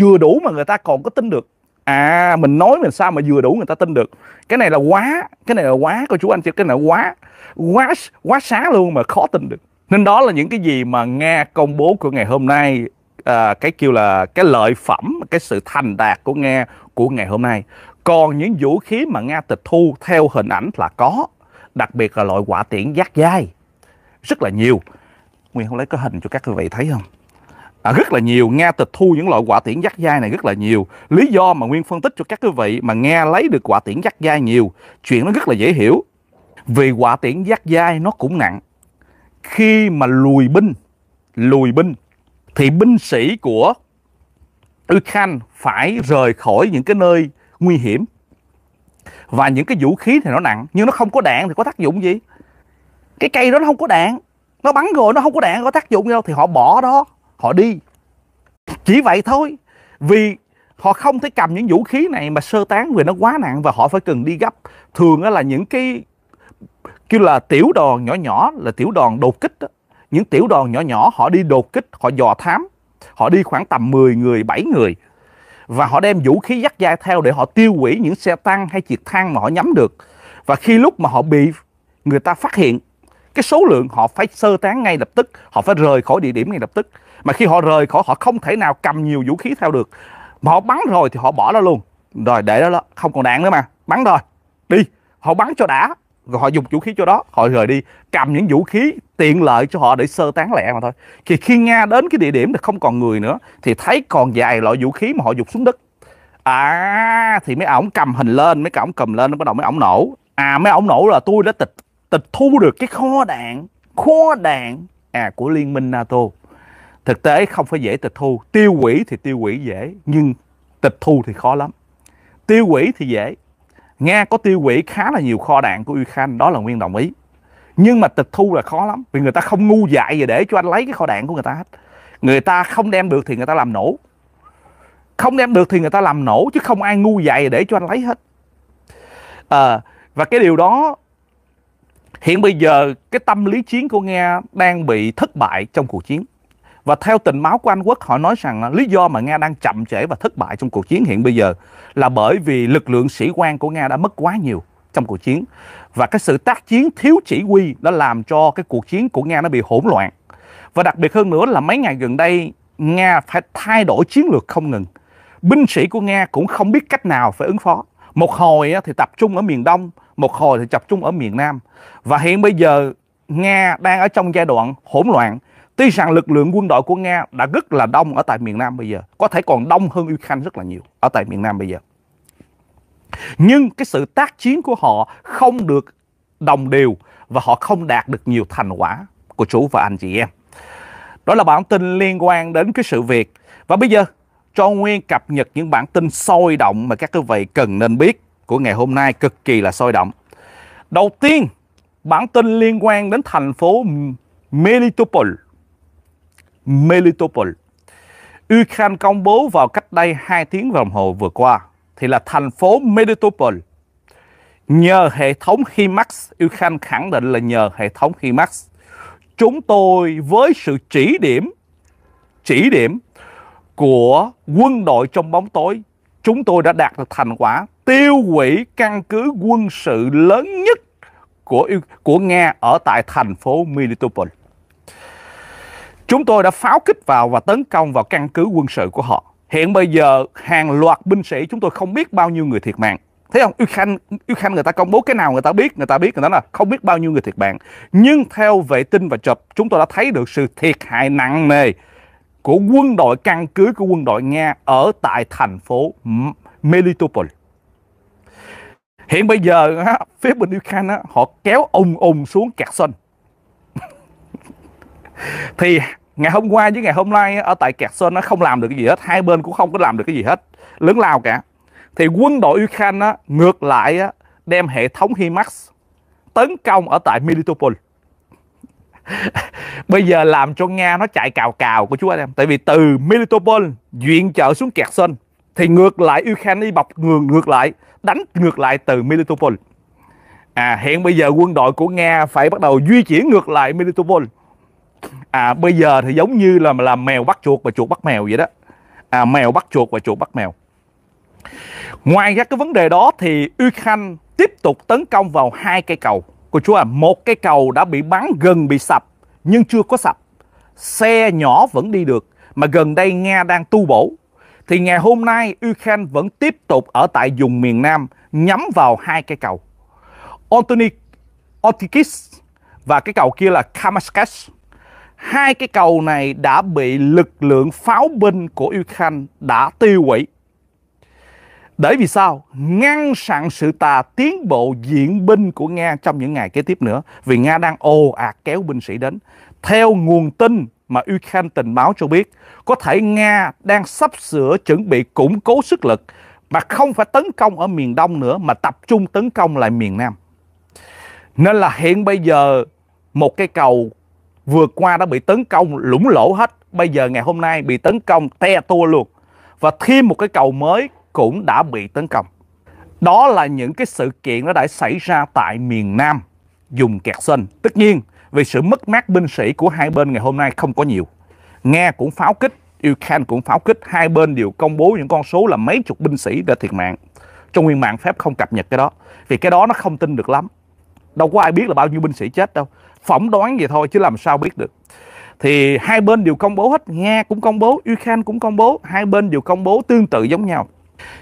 vừa đủ mà người ta còn có tin được à mình nói mình sao mà vừa đủ người ta tin được cái này là quá cái này là quá cô chú anh chị cái này là quá quá quá xá luôn mà khó tin được nên đó là những cái gì mà nga công bố của ngày hôm nay à, cái kêu là cái lợi phẩm cái sự thành đạt của nga của ngày hôm nay còn những vũ khí mà Nga tịch thu theo hình ảnh là có, đặc biệt là loại quả tiễn giác dai, rất là nhiều. Nguyên không lấy có hình cho các quý vị thấy không? À, rất là nhiều, Nga tịch thu những loại quả tiễn giác dai này rất là nhiều. Lý do mà Nguyên phân tích cho các quý vị mà Nga lấy được quả tiễn giác dai nhiều, chuyện nó rất là dễ hiểu. Vì quả tiễn giác dai nó cũng nặng. Khi mà lùi binh, lùi binh, thì binh sĩ của Ukraine phải rời khỏi những cái nơi nguy hiểm và những cái vũ khí thì nó nặng nhưng nó không có đạn thì có tác dụng gì cái cây đó nó không có đạn nó bắn rồi nó không có đạn có tác dụng gì đâu thì họ bỏ đó họ đi chỉ vậy thôi vì họ không thể cầm những vũ khí này mà sơ tán vì nó quá nặng và họ phải cần đi gấp thường là những cái kêu là tiểu đoàn nhỏ nhỏ là tiểu đoàn đột kích đó. những tiểu đoàn nhỏ nhỏ họ đi đột kích họ dò thám họ đi khoảng tầm 10 người 7 người và họ đem vũ khí dắt dai theo để họ tiêu hủy những xe tăng hay trực thang mà họ nhắm được. Và khi lúc mà họ bị người ta phát hiện, cái số lượng họ phải sơ tán ngay lập tức, họ phải rời khỏi địa điểm ngay lập tức. Mà khi họ rời khỏi, họ không thể nào cầm nhiều vũ khí theo được. Mà họ bắn rồi thì họ bỏ nó luôn. Rồi để đó, đó không còn đạn nữa mà, bắn rồi, đi, họ bắn cho đã rồi họ dùng vũ khí cho đó họ rời đi cầm những vũ khí tiện lợi cho họ để sơ tán lẹ mà thôi thì khi nga đến cái địa điểm là không còn người nữa thì thấy còn vài loại vũ khí mà họ dục xuống đất à thì mấy ổng cầm hình lên mấy ổng cầm lên nó bắt đầu mấy ổng nổ à mấy ổng nổ là tôi đã tịch tịch thu được cái kho đạn kho đạn à của liên minh nato thực tế không phải dễ tịch thu tiêu hủy thì tiêu hủy dễ nhưng tịch thu thì khó lắm tiêu hủy thì dễ Nga có tiêu hủy khá là nhiều kho đạn của Ukraine, đó là nguyên đồng ý. Nhưng mà tịch thu là khó lắm, vì người ta không ngu dại về để cho anh lấy cái kho đạn của người ta hết. Người ta không đem được thì người ta làm nổ. Không đem được thì người ta làm nổ, chứ không ai ngu dại về để cho anh lấy hết. À, và cái điều đó hiện bây giờ cái tâm lý chiến của Nga đang bị thất bại trong cuộc chiến và theo tình báo của Anh Quốc, họ nói rằng à, lý do mà Nga đang chậm trễ và thất bại trong cuộc chiến hiện bây giờ là bởi vì lực lượng sĩ quan của Nga đã mất quá nhiều trong cuộc chiến. Và cái sự tác chiến thiếu chỉ huy đã làm cho cái cuộc chiến của Nga nó bị hỗn loạn. Và đặc biệt hơn nữa là mấy ngày gần đây, Nga phải thay đổi chiến lược không ngừng. Binh sĩ của Nga cũng không biết cách nào phải ứng phó. Một hồi thì tập trung ở miền Đông, một hồi thì tập trung ở miền Nam. Và hiện bây giờ Nga đang ở trong giai đoạn hỗn loạn Tuy rằng lực lượng quân đội của Nga đã rất là đông ở tại miền Nam bây giờ, có thể còn đông hơn Ukraine rất là nhiều ở tại miền Nam bây giờ. Nhưng cái sự tác chiến của họ không được đồng đều và họ không đạt được nhiều thành quả của chú và anh chị em. Đó là bản tin liên quan đến cái sự việc. Và bây giờ cho Nguyên cập nhật những bản tin sôi động mà các quý vị cần nên biết của ngày hôm nay cực kỳ là sôi động. Đầu tiên, bản tin liên quan đến thành phố Melitopol Melitopol. Ukraine công bố vào cách đây 2 tiếng đồng hồ vừa qua thì là thành phố Melitopol. Nhờ hệ thống HIMARS, Ukraine khẳng định là nhờ hệ thống HIMARS. Chúng tôi với sự chỉ điểm, chỉ điểm của quân đội trong bóng tối, chúng tôi đã đạt được thành quả tiêu hủy căn cứ quân sự lớn nhất của của Nga ở tại thành phố Melitopol. Chúng tôi đã pháo kích vào và tấn công vào căn cứ quân sự của họ. Hiện bây giờ hàng loạt binh sĩ chúng tôi không biết bao nhiêu người thiệt mạng. Thấy không? Ukraine, Ukraine người ta công bố cái nào người ta biết, người ta biết người ta là không biết bao nhiêu người thiệt mạng. Nhưng theo vệ tinh và chụp, chúng tôi đã thấy được sự thiệt hại nặng nề của quân đội căn cứ của quân đội Nga ở tại thành phố Melitopol. Hiện bây giờ phía bên Ukraine họ kéo ùng ùng xuống Kherson. Thì ngày hôm qua với ngày hôm nay ở tại Kẹt Sơn nó không làm được cái gì hết hai bên cũng không có làm được cái gì hết lớn lao cả thì quân đội Ukraine á, ngược lại á, đem hệ thống HIMARS tấn công ở tại Melitopol bây giờ làm cho Nga nó chạy cào cào của chú anh em tại vì từ Melitopol viện trợ xuống Kẹt Sơn thì ngược lại Ukraine đi bọc ngược, ngược lại đánh ngược lại từ Melitopol à hiện bây giờ quân đội của Nga phải bắt đầu di chuyển ngược lại Melitopol à, bây giờ thì giống như là làm mèo bắt chuột và chuột bắt mèo vậy đó à, mèo bắt chuột và chuột bắt mèo ngoài ra cái vấn đề đó thì Ukraine tiếp tục tấn công vào hai cây cầu cô chú à một cây cầu đã bị bắn gần bị sập nhưng chưa có sập xe nhỏ vẫn đi được mà gần đây Nga đang tu bổ thì ngày hôm nay Ukraine vẫn tiếp tục ở tại vùng miền Nam nhắm vào hai cây cầu Antony Otikis và cái cầu kia là Kamashkash hai cái cầu này đã bị lực lượng pháo binh của Ukraine đã tiêu hủy. Để vì sao? Ngăn chặn sự tà tiến bộ diện binh của Nga trong những ngày kế tiếp nữa. Vì Nga đang ồ ạt kéo binh sĩ đến. Theo nguồn tin mà Ukraine tình báo cho biết, có thể Nga đang sắp sửa chuẩn bị củng cố sức lực mà không phải tấn công ở miền Đông nữa mà tập trung tấn công lại miền Nam. Nên là hiện bây giờ một cái cầu vừa qua đã bị tấn công lũng lỗ hết bây giờ ngày hôm nay bị tấn công te tua luôn và thêm một cái cầu mới cũng đã bị tấn công đó là những cái sự kiện nó đã xảy ra tại miền Nam dùng kẹt xanh tất nhiên vì sự mất mát binh sĩ của hai bên ngày hôm nay không có nhiều nghe cũng pháo kích Ukraine cũng pháo kích hai bên đều công bố những con số là mấy chục binh sĩ đã thiệt mạng trong nguyên mạng phép không cập nhật cái đó vì cái đó nó không tin được lắm đâu có ai biết là bao nhiêu binh sĩ chết đâu phỏng đoán vậy thôi chứ làm sao biết được thì hai bên đều công bố hết Nga cũng công bố Ukraine cũng công bố hai bên đều công bố tương tự giống nhau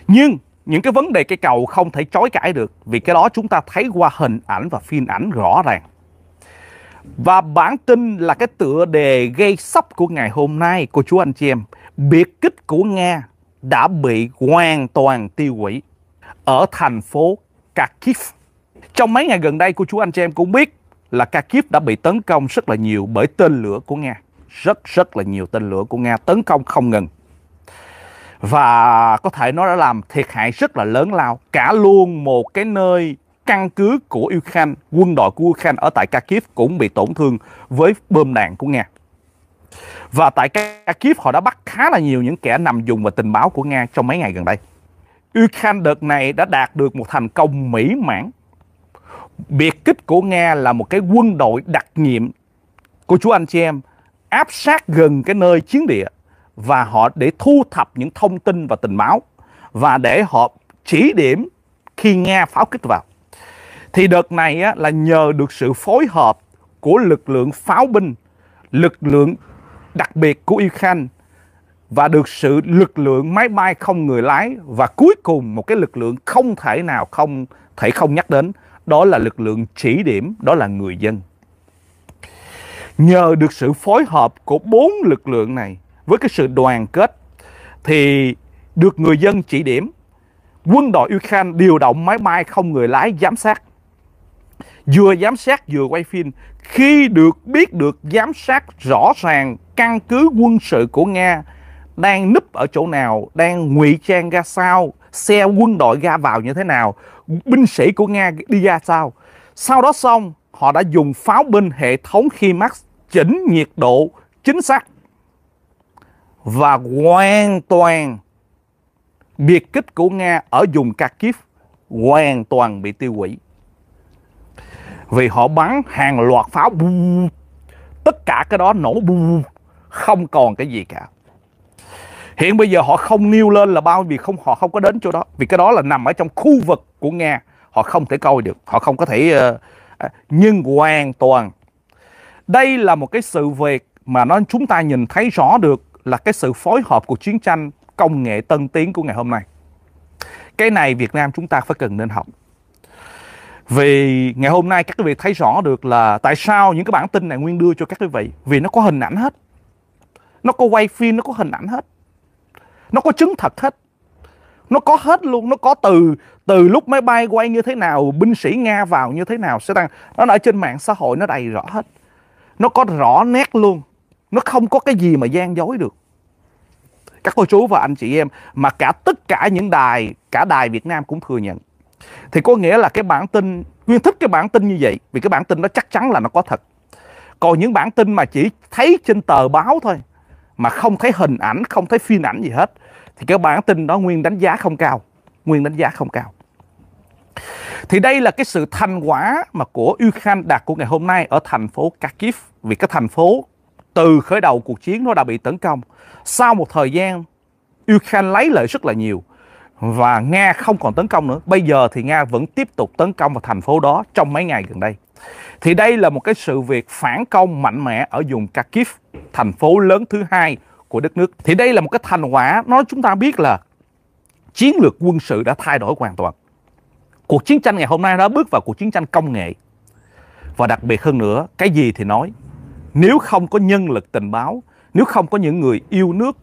nhưng những cái vấn đề cây cầu không thể chối cãi được vì cái đó chúng ta thấy qua hình ảnh và phim ảnh rõ ràng và bản tin là cái tựa đề gây sốc của ngày hôm nay của chú anh chị em biệt kích của Nga đã bị hoàn toàn tiêu hủy ở thành phố Kharkiv trong mấy ngày gần đây của chú anh chị em cũng biết là Kharkiv đã bị tấn công rất là nhiều bởi tên lửa của Nga. Rất rất là nhiều tên lửa của Nga tấn công không ngừng. Và có thể nó đã làm thiệt hại rất là lớn lao cả luôn một cái nơi căn cứ của Ukraine, quân đội của Ukraine ở tại Kharkiv cũng bị tổn thương với bơm đạn của Nga. Và tại Kharkiv họ đã bắt khá là nhiều những kẻ nằm dùng và tình báo của Nga trong mấy ngày gần đây. Ukraine đợt này đã đạt được một thành công mỹ mãn biệt kích của Nga là một cái quân đội đặc nhiệm của chú anh chị em áp sát gần cái nơi chiến địa và họ để thu thập những thông tin và tình báo và để họ chỉ điểm khi Nga pháo kích vào. Thì đợt này á, là nhờ được sự phối hợp của lực lượng pháo binh, lực lượng đặc biệt của Ukraine và được sự lực lượng máy bay không người lái và cuối cùng một cái lực lượng không thể nào không thể không nhắc đến đó là lực lượng chỉ điểm, đó là người dân. Nhờ được sự phối hợp của bốn lực lượng này với cái sự đoàn kết thì được người dân chỉ điểm, quân đội Ukraine điều động máy bay không người lái giám sát. Vừa giám sát vừa quay phim, khi được biết được giám sát rõ ràng căn cứ quân sự của Nga đang núp ở chỗ nào, đang ngụy trang ra sao, xe quân đội ra vào như thế nào, binh sĩ của Nga đi ra sao. Sau đó xong, họ đã dùng pháo binh hệ thống Kimax chỉnh nhiệt độ chính xác và hoàn toàn biệt kích của Nga ở vùng Kharkiv hoàn toàn bị tiêu hủy. Vì họ bắn hàng loạt pháo, tất cả cái đó nổ, không còn cái gì cả hiện bây giờ họ không nêu lên là bao vì không họ không có đến chỗ đó vì cái đó là nằm ở trong khu vực của nga họ không thể coi được họ không có thể uh, nhưng hoàn toàn đây là một cái sự việc mà nó chúng ta nhìn thấy rõ được là cái sự phối hợp của chiến tranh công nghệ tân tiến của ngày hôm nay cái này Việt Nam chúng ta phải cần nên học vì ngày hôm nay các quý vị thấy rõ được là tại sao những cái bản tin này nguyên đưa cho các quý vị vì nó có hình ảnh hết nó có quay phim nó có hình ảnh hết nó có chứng thật hết nó có hết luôn nó có từ từ lúc máy bay quay như thế nào binh sĩ nga vào như thế nào sẽ tăng nó ở trên mạng xã hội nó đầy rõ hết nó có rõ nét luôn nó không có cái gì mà gian dối được các cô chú và anh chị em mà cả tất cả những đài cả đài Việt Nam cũng thừa nhận thì có nghĩa là cái bản tin Nguyên thích cái bản tin như vậy vì cái bản tin nó chắc chắn là nó có thật còn những bản tin mà chỉ thấy trên tờ báo thôi mà không thấy hình ảnh không thấy phiên ảnh gì hết thì cái bản tin đó nguyên đánh giá không cao nguyên đánh giá không cao thì đây là cái sự thành quả mà của Ukraine đạt của ngày hôm nay ở thành phố Kharkiv vì cái thành phố từ khởi đầu cuộc chiến nó đã bị tấn công sau một thời gian Ukraine lấy lợi rất là nhiều và Nga không còn tấn công nữa. Bây giờ thì Nga vẫn tiếp tục tấn công vào thành phố đó trong mấy ngày gần đây. Thì đây là một cái sự việc phản công mạnh mẽ ở vùng Kharkiv, thành phố lớn thứ hai của đất nước. Thì đây là một cái thành quả nói chúng ta biết là chiến lược quân sự đã thay đổi hoàn toàn. Cuộc chiến tranh ngày hôm nay đã bước vào cuộc chiến tranh công nghệ. Và đặc biệt hơn nữa, cái gì thì nói. Nếu không có nhân lực tình báo, nếu không có những người yêu nước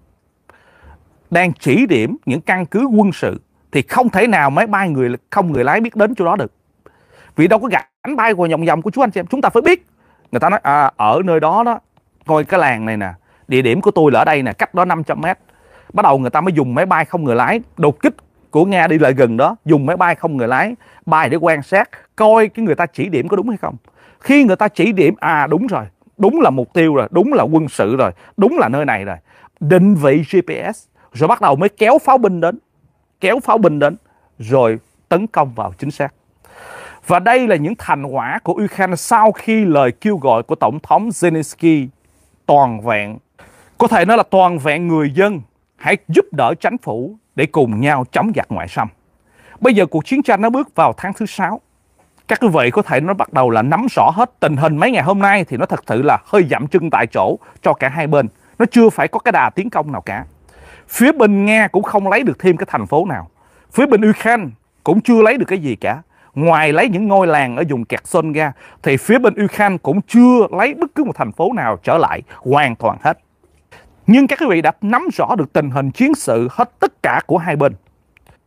đang chỉ điểm những căn cứ quân sự thì không thể nào máy bay người không người lái biết đến chỗ đó được vì đâu có gánh bay qua vòng vòng của chú anh chị em chúng ta phải biết người ta nói à, ở nơi đó đó coi cái làng này nè địa điểm của tôi là ở đây nè cách đó 500 mét bắt đầu người ta mới dùng máy bay không người lái đột kích của nga đi lại gần đó dùng máy bay không người lái bay để quan sát coi cái người ta chỉ điểm có đúng hay không khi người ta chỉ điểm à đúng rồi đúng là mục tiêu rồi đúng là quân sự rồi đúng là nơi này rồi định vị gps rồi bắt đầu mới kéo pháo binh đến kéo pháo binh đến rồi tấn công vào chính xác và đây là những thành quả của Ukraine sau khi lời kêu gọi của Tổng thống Zelensky toàn vẹn. Có thể nói là toàn vẹn người dân hãy giúp đỡ chính phủ để cùng nhau chống giặc ngoại xâm. Bây giờ cuộc chiến tranh nó bước vào tháng thứ sáu, Các quý vị có thể nó bắt đầu là nắm rõ hết tình hình mấy ngày hôm nay thì nó thật sự là hơi giảm chân tại chỗ cho cả hai bên. Nó chưa phải có cái đà tiến công nào cả. Phía bên Nga cũng không lấy được thêm cái thành phố nào. Phía bên Ukraine cũng chưa lấy được cái gì cả. Ngoài lấy những ngôi làng ở vùng kẹt sơn ra thì phía bên Ukraine cũng chưa lấy bất cứ một thành phố nào trở lại hoàn toàn hết. Nhưng các quý vị đã nắm rõ được tình hình chiến sự hết tất cả của hai bên.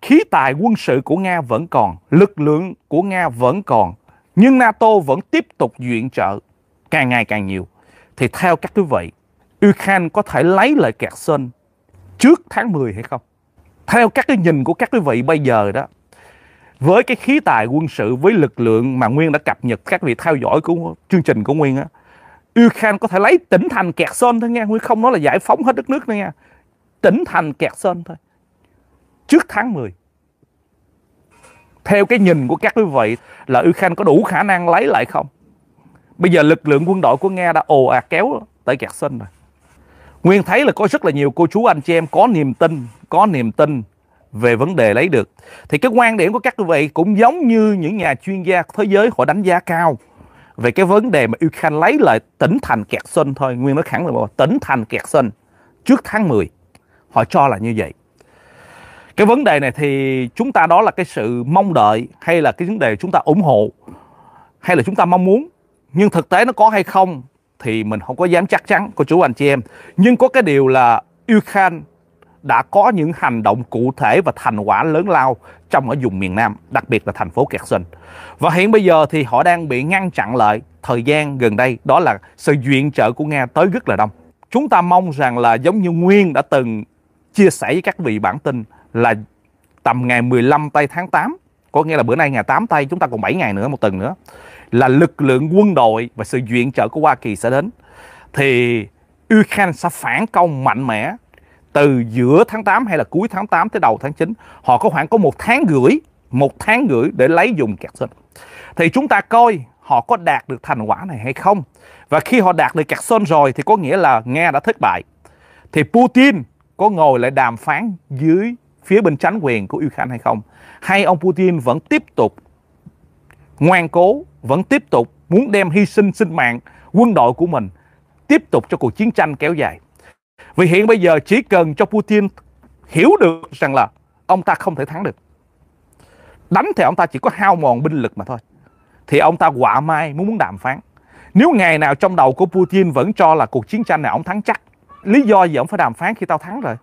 Khí tài quân sự của Nga vẫn còn, lực lượng của Nga vẫn còn, nhưng NATO vẫn tiếp tục viện trợ càng ngày càng nhiều. Thì theo các quý vị, Ukraine có thể lấy lại kẹt sơn trước tháng 10 hay không? Theo các cái nhìn của các quý vị bây giờ đó, với cái khí tài quân sự, với lực lượng mà Nguyên đã cập nhật các vị theo dõi của chương trình của Nguyên á, Ukraine có thể lấy tỉnh thành kẹt sơn thôi nha, Nguyên không nói là giải phóng hết đất nước nữa nha. Tỉnh thành kẹt sơn thôi. Trước tháng 10. Theo cái nhìn của các quý vị là Ukraine có đủ khả năng lấy lại không? Bây giờ lực lượng quân đội của Nga đã ồ ạt à kéo tới kẹt sơn rồi. Nguyên thấy là có rất là nhiều cô chú anh chị em có niềm tin, có niềm tin về vấn đề lấy được. Thì cái quan điểm của các vị cũng giống như những nhà chuyên gia thế giới họ đánh giá cao về cái vấn đề mà Ukraine lấy lại tỉnh thành kẹt xuân thôi. Nguyên nói khẳng là tỉnh thành kẹt xuân trước tháng 10. Họ cho là như vậy. Cái vấn đề này thì chúng ta đó là cái sự mong đợi hay là cái vấn đề chúng ta ủng hộ hay là chúng ta mong muốn. Nhưng thực tế nó có hay không thì mình không có dám chắc chắn cô chú anh chị em nhưng có cái điều là Ukraine đã có những hành động cụ thể và thành quả lớn lao trong ở vùng miền Nam, đặc biệt là thành phố Kherson. Và hiện bây giờ thì họ đang bị ngăn chặn lại thời gian gần đây, đó là sự viện trợ của Nga tới rất là đông. Chúng ta mong rằng là giống như Nguyên đã từng chia sẻ với các vị bản tin là tầm ngày 15 tây tháng 8, có nghĩa là bữa nay ngày 8 tây chúng ta còn 7 ngày nữa, một tuần nữa là lực lượng quân đội và sự viện trợ của Hoa Kỳ sẽ đến thì Ukraine sẽ phản công mạnh mẽ từ giữa tháng 8 hay là cuối tháng 8 tới đầu tháng 9 họ có khoảng có một tháng gửi, một tháng gửi để lấy dùng kẹt sơn. thì chúng ta coi họ có đạt được thành quả này hay không và khi họ đạt được kẹt sơn rồi thì có nghĩa là Nga đã thất bại thì Putin có ngồi lại đàm phán dưới phía bên tránh quyền của Ukraine hay không hay ông Putin vẫn tiếp tục ngoan cố vẫn tiếp tục muốn đem hy sinh sinh mạng quân đội của mình tiếp tục cho cuộc chiến tranh kéo dài. Vì hiện bây giờ chỉ cần cho Putin hiểu được rằng là ông ta không thể thắng được. Đánh thì ông ta chỉ có hao mòn binh lực mà thôi. Thì ông ta quả mai muốn muốn đàm phán. Nếu ngày nào trong đầu của Putin vẫn cho là cuộc chiến tranh này ông thắng chắc. Lý do gì ông phải đàm phán khi tao thắng rồi.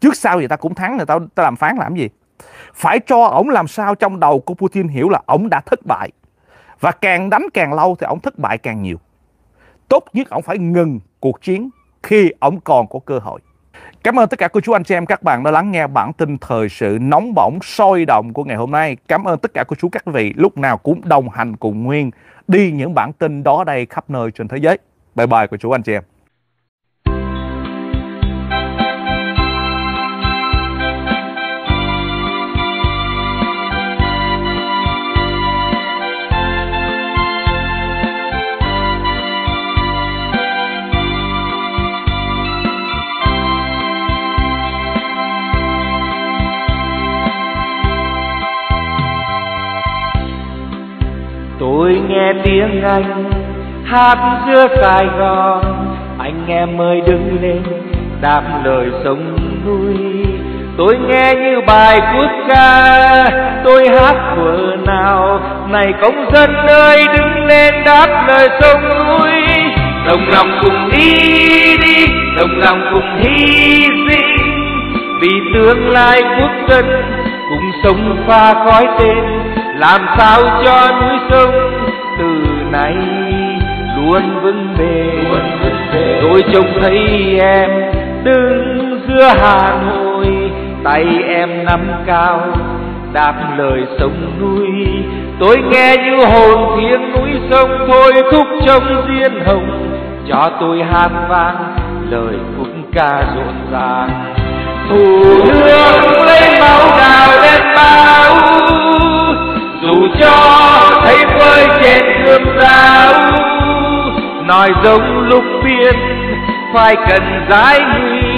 Trước sau gì ta cũng thắng rồi tao, tao đàm phán làm gì. Phải cho ông làm sao trong đầu của Putin hiểu là ông đã thất bại. Và càng đánh càng lâu thì ông thất bại càng nhiều. Tốt nhất ông phải ngừng cuộc chiến khi ông còn có cơ hội. Cảm ơn tất cả cô chú anh chị em các bạn đã lắng nghe bản tin thời sự nóng bỏng sôi động của ngày hôm nay. Cảm ơn tất cả cô chú các vị lúc nào cũng đồng hành cùng Nguyên đi những bản tin đó đây khắp nơi trên thế giới. Bye bye cô chú anh chị em. nghe tiếng anh hát giữa Sài Gòn anh em ơi đứng lên đáp lời sông núi tôi nghe như bài quốc ca tôi hát vừa nào này công dân ơi đứng lên đáp lời sông núi đồng lòng cùng đi đi đồng lòng cùng hy sinh vì tương lai quốc dân cùng sống pha khói tên làm sao cho núi sông nay luôn vững bền tôi trông thấy em đứng giữa hà nội tay em nắm cao đáp lời sông núi tôi nghe như hồn thiêng núi sông thôi thúc trong diên hồng cho tôi hát vang lời khúc ca rộn ràng thủ nước lấy máu đào lên bao dù cho đêm giao nói giống lúc biên phải cần giải nguy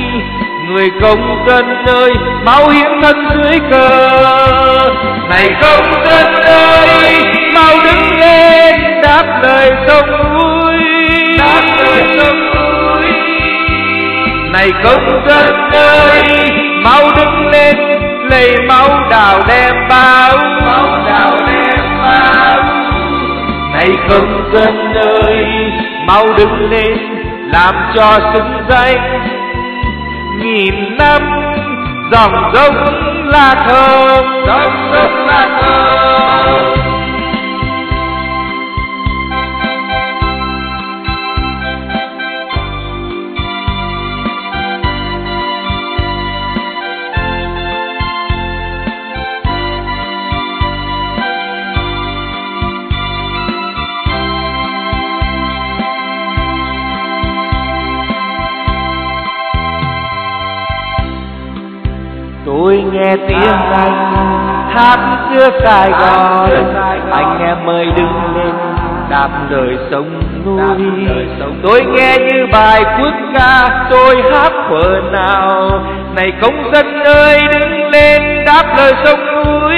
người công dân ơi máu hiến thân dưới cờ này công dân ơi mau đứng lên đáp lời sông vui đáp lời sông vui này công dân ơi mau đứng lên lấy máu đào đem bao công dân ơi mau đứng lên làm cho xứng danh nghìn năm dòng rông la thơm dòng rông là thơm giữa Sài Gòn anh em mới đứng lên đạp lời sông núi tôi nghe như bài quốc ca tôi hát vừa nào này công dân ơi đứng lên đáp lời sông núi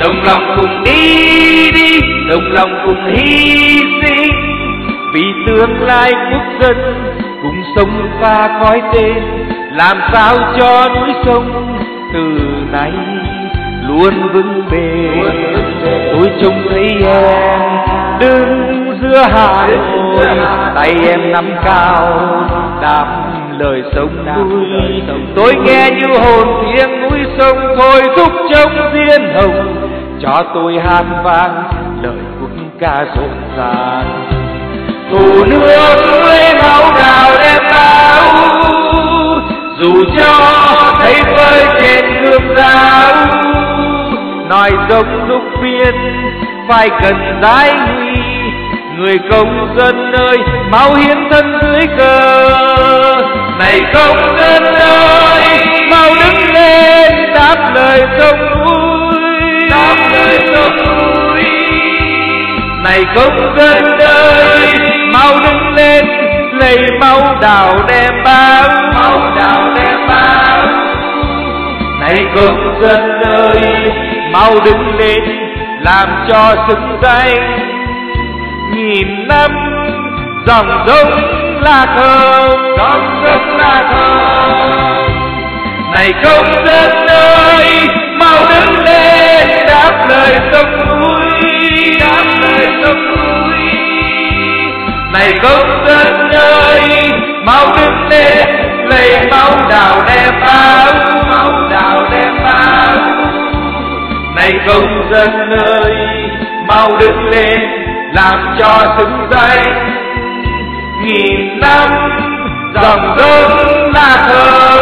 đồng lòng cùng đi đi đồng lòng cùng hy sinh vì tương lai quốc dân cùng sông pha khói tên làm sao cho núi sông từ nay luôn vững bền tôi trông thấy em đứng giữa hà nội tay em nắm cao đạp lời sông vui tôi nghe như hồn thiêng núi sông thôi thúc trống diên hồng cho tôi hát vang lời quốc ca rộn ràng thủ nước ơi máu đào đem bao dù cho thấy vơi trên gương giáo nói giống giúp biết phải cần giải nghi người công dân ơi mau hiến thân dưới cờ này công dân ơi mau đứng lên đáp lời sông núi đáp lời sông núi này công dân ơi mau đứng lên lấy máu đào đem bao máu đào đem bao này công dân ơi mau đứng lên làm cho xứng danh nghìn năm dòng giống la thơ dòng giống la thơ này công dân ơi mau đứng lên đáp lời sông núi đáp lời sông núi này công dân ơi mau đứng lên lấy máu đào đem áo công dân ơi mau đứng lên làm cho xứng dậy nghìn năm dòng sông là thơ